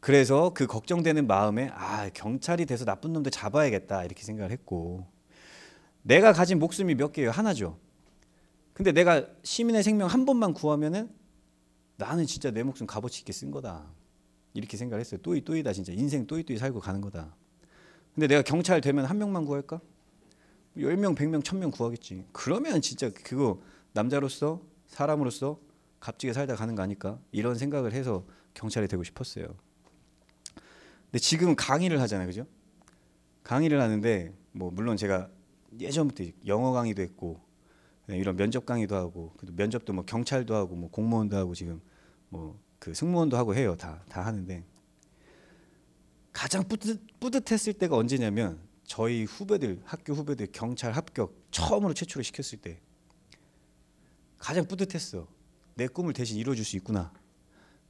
그래서 그 걱정되는 마음에 아 경찰이 돼서 나쁜 놈들 잡아야겠다 이렇게 생각을 했고 내가 가진 목숨이 몇 개예요? 하나죠. 근데 내가 시민의 생명 한 번만 구하면은 나는 진짜 내 목숨 값어치 있게 쓴 거다. 이렇게 생각을 했어요. 또이 또이다 진짜 인생 또이 또이 살고 가는 거다. 근데 내가 경찰 되면 한 명만 구할까? 10명, 100명, 1000명 구하겠지. 그러면 진짜 그거 남자로서 사람으로서 값지게 살다 가는 거 아닐까? 이런 생각을 해서 경찰이 되고 싶었어요. 근데 지금 강의를 하잖아요. 그죠? 강의를 하는데 뭐 물론 제가 예전부터 영어 강의도 했고 네, 이런 면접 강의도 하고 면접도 뭐 경찰도 하고 뭐 공무원도 하고 지금 뭐 그 승무원도 하고 해요 다다 다 하는데 가장 뿌듯, 했을 때가 언제냐면 저희 후배들 학교 후배들 경찰 합격 처음으로 최초로 시켰을 때 가장 뿌듯했어 내 꿈을 대신 이루어줄 수 있구나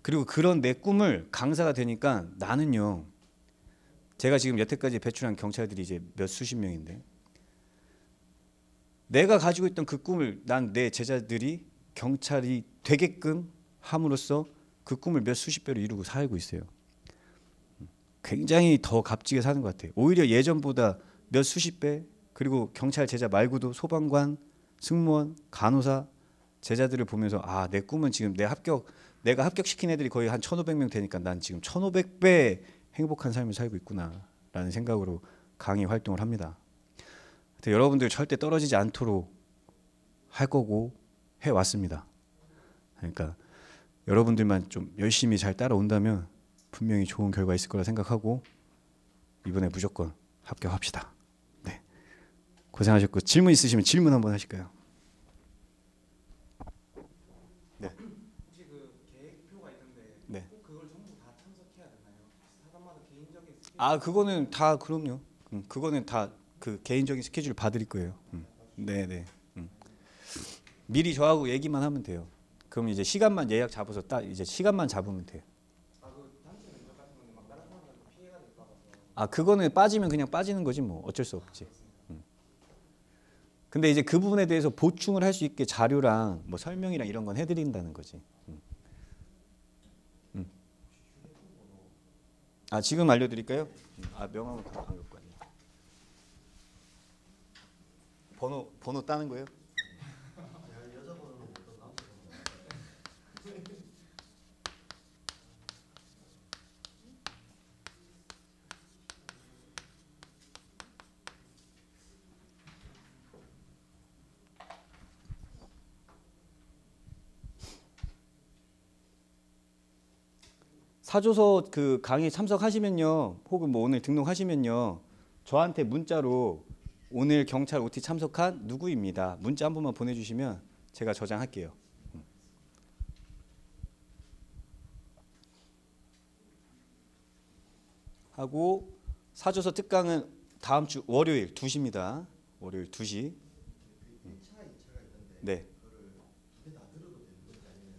그리고 그런 내 꿈을 강사가 되니까 나는요 제가 지금 여태까지 배출한 경찰들이 이제 몇 수십 명인데 내가 가지고 있던 그 꿈을 난 내 제자들이 경찰이 되게끔 함으로써 그 꿈을 몇 수십 배로 이루고 살고 있어요. 굉장히 더 값지게 사는 것 같아요. 오히려 예전보다 몇 수십 배 그리고 경찰 제자 말고도 소방관, 승무원, 간호사 제자들을 보면서 아 내 꿈은 지금 내 합격 내가 합격시킨 애들이 거의 한 1,500명 되니까 난 지금 1,500배 행복한 삶을 살고 있구나라는 생각으로 강의 활동을 합니다. 여러분들 절대 떨어지지 않도록 할 거고 해 왔습니다. 그러니까 여러분들만 좀 열심히 잘 따라온다면 분명히 좋은 결과 있을 거라 생각하고 이번에 무조건 합격합시다. 네. 고생하셨고 질문 있으시면 질문 한번 하실까요? 네. 그 네. 아 그거는 다 그럼요. 음, 그거는 다그 개인적인 스케줄 받을 거예요. 음. 네네. 음. 미리 저하고 얘기만 하면 돼요. 그럼 이제 시간만 예약 잡아서 딱 이제 시간만 잡으면 돼요. 아 그거는 빠지면 그냥 빠지는 거지 뭐 어쩔 수 없지. 음. 근데 이제 그 부분에 대해서 보충을 할 수 있게 자료랑 뭐 설명이랑 이런 건 해드린다는 거지. 음. 음. 아 지금 알려드릴까요? 아 명함. 번호 번호 따는 거예요? 사조서 그 강의 참석하시면요, 혹은 뭐 오늘 등록하시면요, 저한테 문자로 오늘 경찰 OT 참석한 누구입니다. 문자 한 번만 보내주시면 제가 저장할게요. 하고 사조서 특강은 다음 주 월요일 2시입니다. 월요일 2시. 네.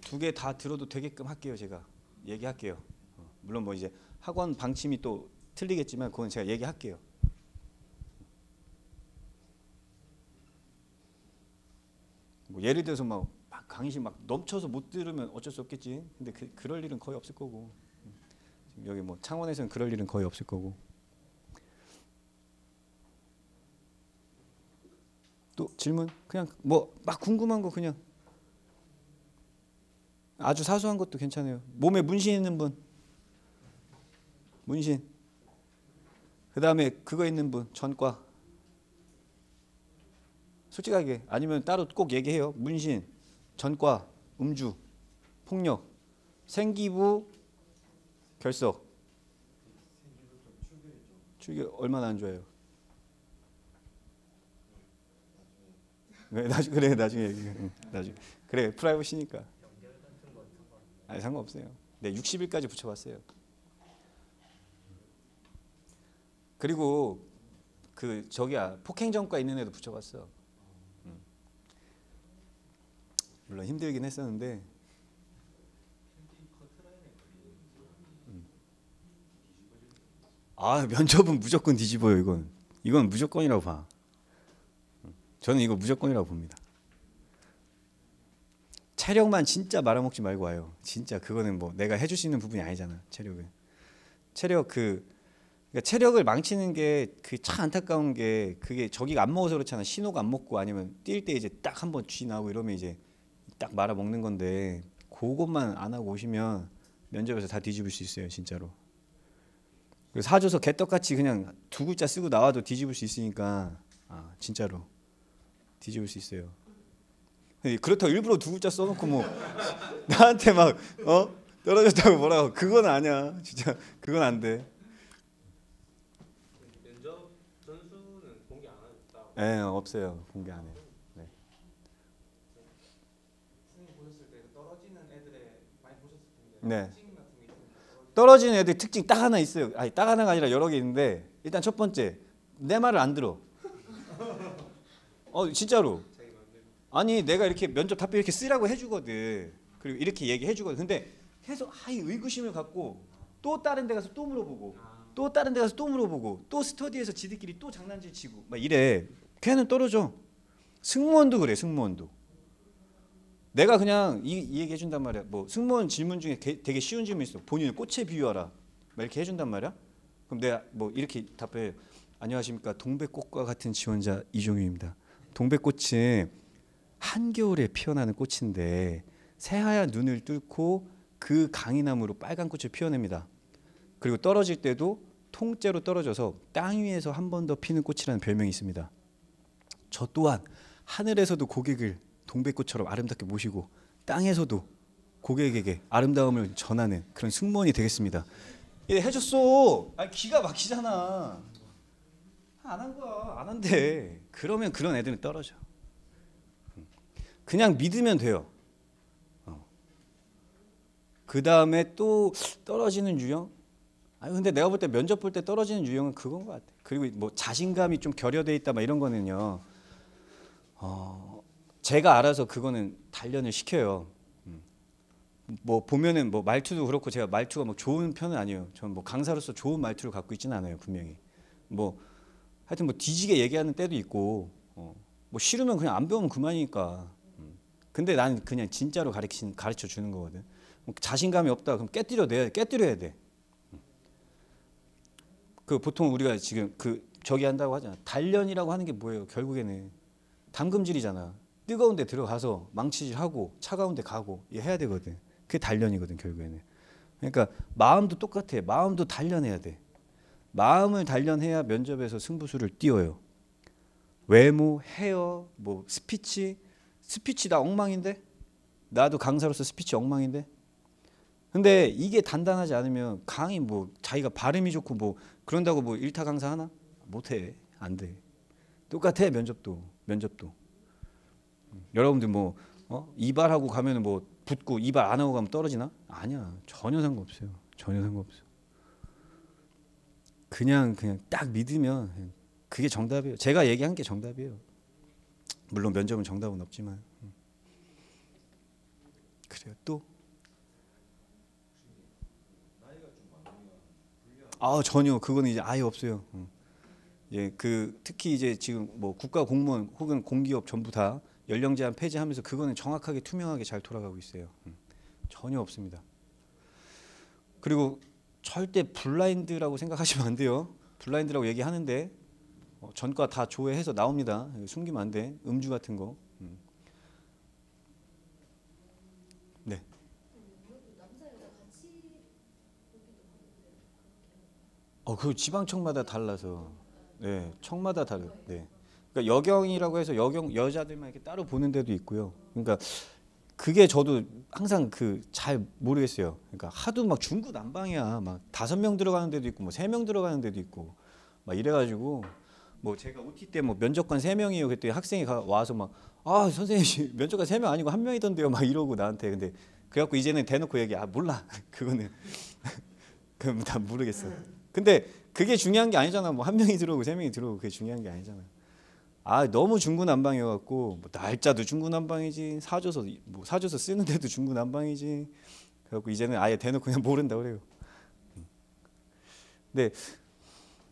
두 개 다 들어도 되게끔 할게요. 제가 얘기할게요. 물론 뭐 이제 학원 방침이 또 틀리겠지만 그건 제가 얘기할게요. 뭐 예를 들어서 막, 막 강의실 막 넘쳐서 못 들으면 어쩔 수 없겠지. 근데 그, 그럴 일은 거의 없을 거고 여기 뭐 창원에서는 그럴 일은 거의 없을 거고 또 질문 그냥 뭐 막 궁금한 거 그냥 아주 사소한 것도 괜찮아요. 몸에 문신 있는 분 문신 그 다음에 그거 있는 분 전과 솔직하게 아니면 따로 꼭 얘기해요. 문신, 전과, 음주, 폭력, 생기부, 결석. 출결 얼마나 안 좋아요? 네, 나중 그래 나중에 얘기 나중 그래 프라이버시니까. 아니 상관없어요. 네 60일까지 붙여봤어요. 그리고 그 저기야 폭행전과 있는 애도 붙여봤어. 물론 힘들긴 했었는데 음. 아 면접은 무조건 뒤집어요 이건 이건 무조건이라고 봐 저는 이거 무조건이라고 봅니다 체력만 진짜 말아먹지 말고 와요 진짜 그거는 뭐 내가 해줄 수 있는 부분이 아니잖아 체력은 체력 그 그러니까 체력을 망치는 게 그 참 안타까운 게 그게 저기가 안 먹어서 그렇잖아 신호가 안 먹고 아니면 뛸 때 이제 딱 한번 쥐 나고 이러면 이제 딱 말아 먹는 건데 그것만 안 하고 오시면 면접에서 다 뒤집을 수 있어요 진짜로 사줘서 개떡같이 그냥 두 글자 쓰고 나와도 뒤집을 수 있으니까 아 진짜로 뒤집을 수 있어요 그렇다고 일부러 두 글자 써놓고 뭐 나한테 막 어? 떨어졌다고 뭐라고 그건 아니야 진짜 그건 안돼 예, 없어요. 공개 안 해. 네. 떨어지는 애들 특징 딱 하나 있어요. 아니 딱 하나가 아니라 여러 개 있는데 일단 첫 번째 내 말을 안 들어. 어 진짜로. 아니 내가 이렇게 면접 답변 이렇게 쓰라고 해주거든. 그리고 이렇게 얘기해주거든. 근데 계속 하이 의구심을 갖고 또 다른 데 가서 또 물어보고 또 다른 데 가서 또 물어보고 또 스터디에서 지들끼리 또 장난질 치고 막 이래. 걔는 떨어져. 승무원도 그래 승무원도. 내가 그냥 이, 이 얘기 해준단 말이야. 뭐 승무원 질문 중에 게, 되게 쉬운 질문 있어. 본인을 꽃에 비유하라. 이렇게 해준단 말이야. 그럼 내가 뭐 이렇게 답해. 안녕하십니까. 동백꽃과 같은 지원자 이종유입니다. 동백꽃은 한겨울에 피어나는 꽃인데 새하얀 눈을 뚫고 그강이나무로 빨간 꽃을 피워냅니다. 그리고 떨어질 때도 통째로 떨어져서 땅 위에서 한 번 더 피는 꽃이라는 별명이 있습니다. 저 또한 하늘에서도 고객을 동백꽃처럼 아름답게 모시고 땅에서도 고객에게 아름다움을 전하는 그런 승무원이 되겠습니다. 예, 해줬어. 아 기가 막히잖아. 안 한 거야. 안 한대. 그러면 그런 애들은 떨어져. 그냥 믿으면 돼요. 어. 그 다음에 또 떨어지는 유형? 아 근데 내가 볼 때 면접 볼 때 떨어지는 유형은 그건 것 같아. 그리고 뭐 자신감이 좀 결여돼 있다 막 이런 거는요. 어, 제가 알아서 그거는 단련을 시켜요. 음. 뭐 보면은 뭐 말투도 그렇고 제가 말투가 뭐 좋은 편은 아니에요. 저는 뭐 강사로서 좋은 말투를 갖고 있지 않아요, 분명히. 뭐 하여튼 뭐 뒤지게 얘기하는 때도 있고, 어, 뭐 싫으면 그냥 안 배우면 그만이니까. 음. 근데 난 그냥 진짜로 가르친 가르쳐 주는 거거든. 뭐 자신감이 없다 그럼 깨뜨려 내 깨뜨려야 돼. 음. 그 보통 우리가 지금 그 저기 한다고 하잖아. 단련이라고 하는 게 뭐예요? 결국에는 담금질이잖아. 뜨거운 데 들어가서 망치질하고 차가운 데 가고 해야 되거든. 그게 단련이거든 결국에는. 그러니까 마음도 똑같아. 마음도 단련해야 돼. 마음을 단련해야 면접에서 승부수를 띄워요. 외모, 헤어, 뭐 스피치, 스피치 나 엉망인데? 나도 강사로서 스피치 엉망인데? 근데 이게 단단하지 않으면 강의 뭐 자기가 발음이 좋고 뭐 그런다고 뭐 일타 강사 하나? 못해. 안 돼. 똑같아 면접도 면접도 여러분들 뭐 어? 이발하고 가면은 뭐 붙고 이발 안 하고 가면 떨어지나? 아니야 전혀 상관없어요. 전혀 상관없어. 그냥 그냥 딱 믿으면 그게 정답이에요. 제가 얘기한 게 정답이에요. 물론 면접은 정답은 없지만 그래요 또. 아 전혀 그거는 이제 아예 없어요. 음. 예, 그 특히 이제 지금 뭐 국가 공무원 혹은 공기업 전부 다 연령 제한 폐지하면서 그거는 정확하게 투명하게 잘 돌아가고 있어요. 음. 전혀 없습니다. 그리고 절대 블라인드라고 생각하시면 안 돼요. 블라인드라고 얘기하는데 어, 전과 다 조회해서 나옵니다. 숨기면 안 돼. 음주 같은 거. 음. 네. 어, 그 지방청마다 달라서. 네, 청마다 다르. 네. 그러니까 여경이라고 해서 여경 여자들만 이렇게 따로 보는 데도 있고요. 그러니까 그게 저도 항상 그 잘 모르겠어요. 그러니까 하도 막 중구 난방이야. 막 다섯 명 들어가는 데도 있고 뭐 세 명 들어가는 데도 있고 막 이래 가지고 뭐 제가 OT 때뭐 면접관 세명이요 그때 학생이 가, 와서 막 아, 선생님 면접관 세 명 아니고 한 명이던데요. 막 이러고 나한테 근데 그래 갖고 이제는 대놓고 얘기 아, 몰라. 그거는 그럼 다 모르겠어. 근데 그게 중요한 게 아니잖아. 뭐 한 명이 들어오고 세 명이 들어오고 그게 중요한 게 아니잖아요. 아 너무 중구난방이어갖고 뭐 날짜도 중구난방이지 사줘서 뭐 사줘서 쓰는데도 중구난방이지 그래갖고 이제는 아예 대놓고 그냥 모른다 그래요. 근데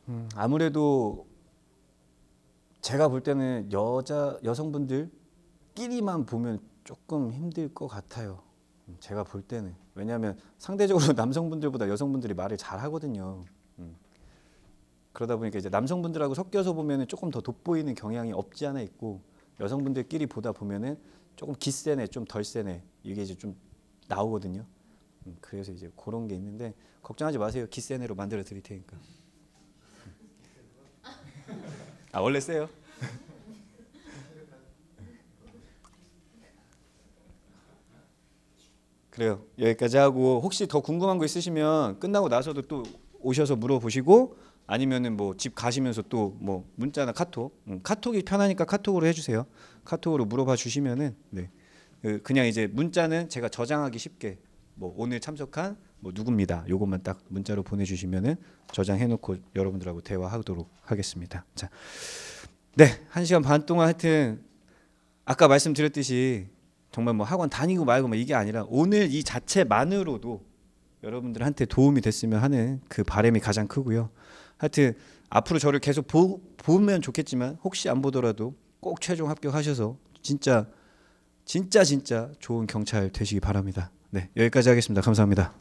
음, 아무래도 제가 볼 때는 여자 여성분들끼리만 보면 조금 힘들 것 같아요. 제가 볼 때는 왜냐하면 상대적으로 남성분들보다 여성분들이 말을 잘 하거든요. 음. 그러다 보니까 이제 남성분들하고 섞여서 보면 조금 더 돋보이는 경향이 없지 않아 있고 여성분들끼리 보다 보면은 조금 기세네, 좀덜 세네 이게 이제 좀 나오거든요. 음, 그래서 이제 그런 게 있는데 걱정하지 마세요. 기세네로 만들어 드릴 테니까. 음. 아 원래 세요. 그래요. 여기까지 하고 혹시 더 궁금한 거 있으시면 끝나고 나서도 또 오셔서 물어보시고 아니면은 뭐 집 가시면서 또 뭐 문자나 카톡 음, 카톡이 편하니까 카톡으로 해주세요 카톡으로 물어봐 주시면은 네 그, 그냥 이제 문자는 제가 저장하기 쉽게 뭐 오늘 참석한 뭐 누굽니다 요것만 딱 문자로 보내주시면은 저장해놓고 여러분들하고 대화하도록 하겠습니다 자네한 시간 반 동안 하여튼 아까 말씀드렸듯이 정말 뭐 학원 다니고 말고 뭐 이게 아니라 오늘 이 자체만으로도 여러분들한테 도움이 됐으면 하는 그 바람이 가장 크고요. 하여튼 앞으로 저를 계속 보, 보면 좋겠지만 혹시 안 보더라도 꼭 최종 합격하셔서 진짜 진짜 진짜 좋은 경찰 되시기 바랍니다. 네, 여기까지 하겠습니다. 감사합니다.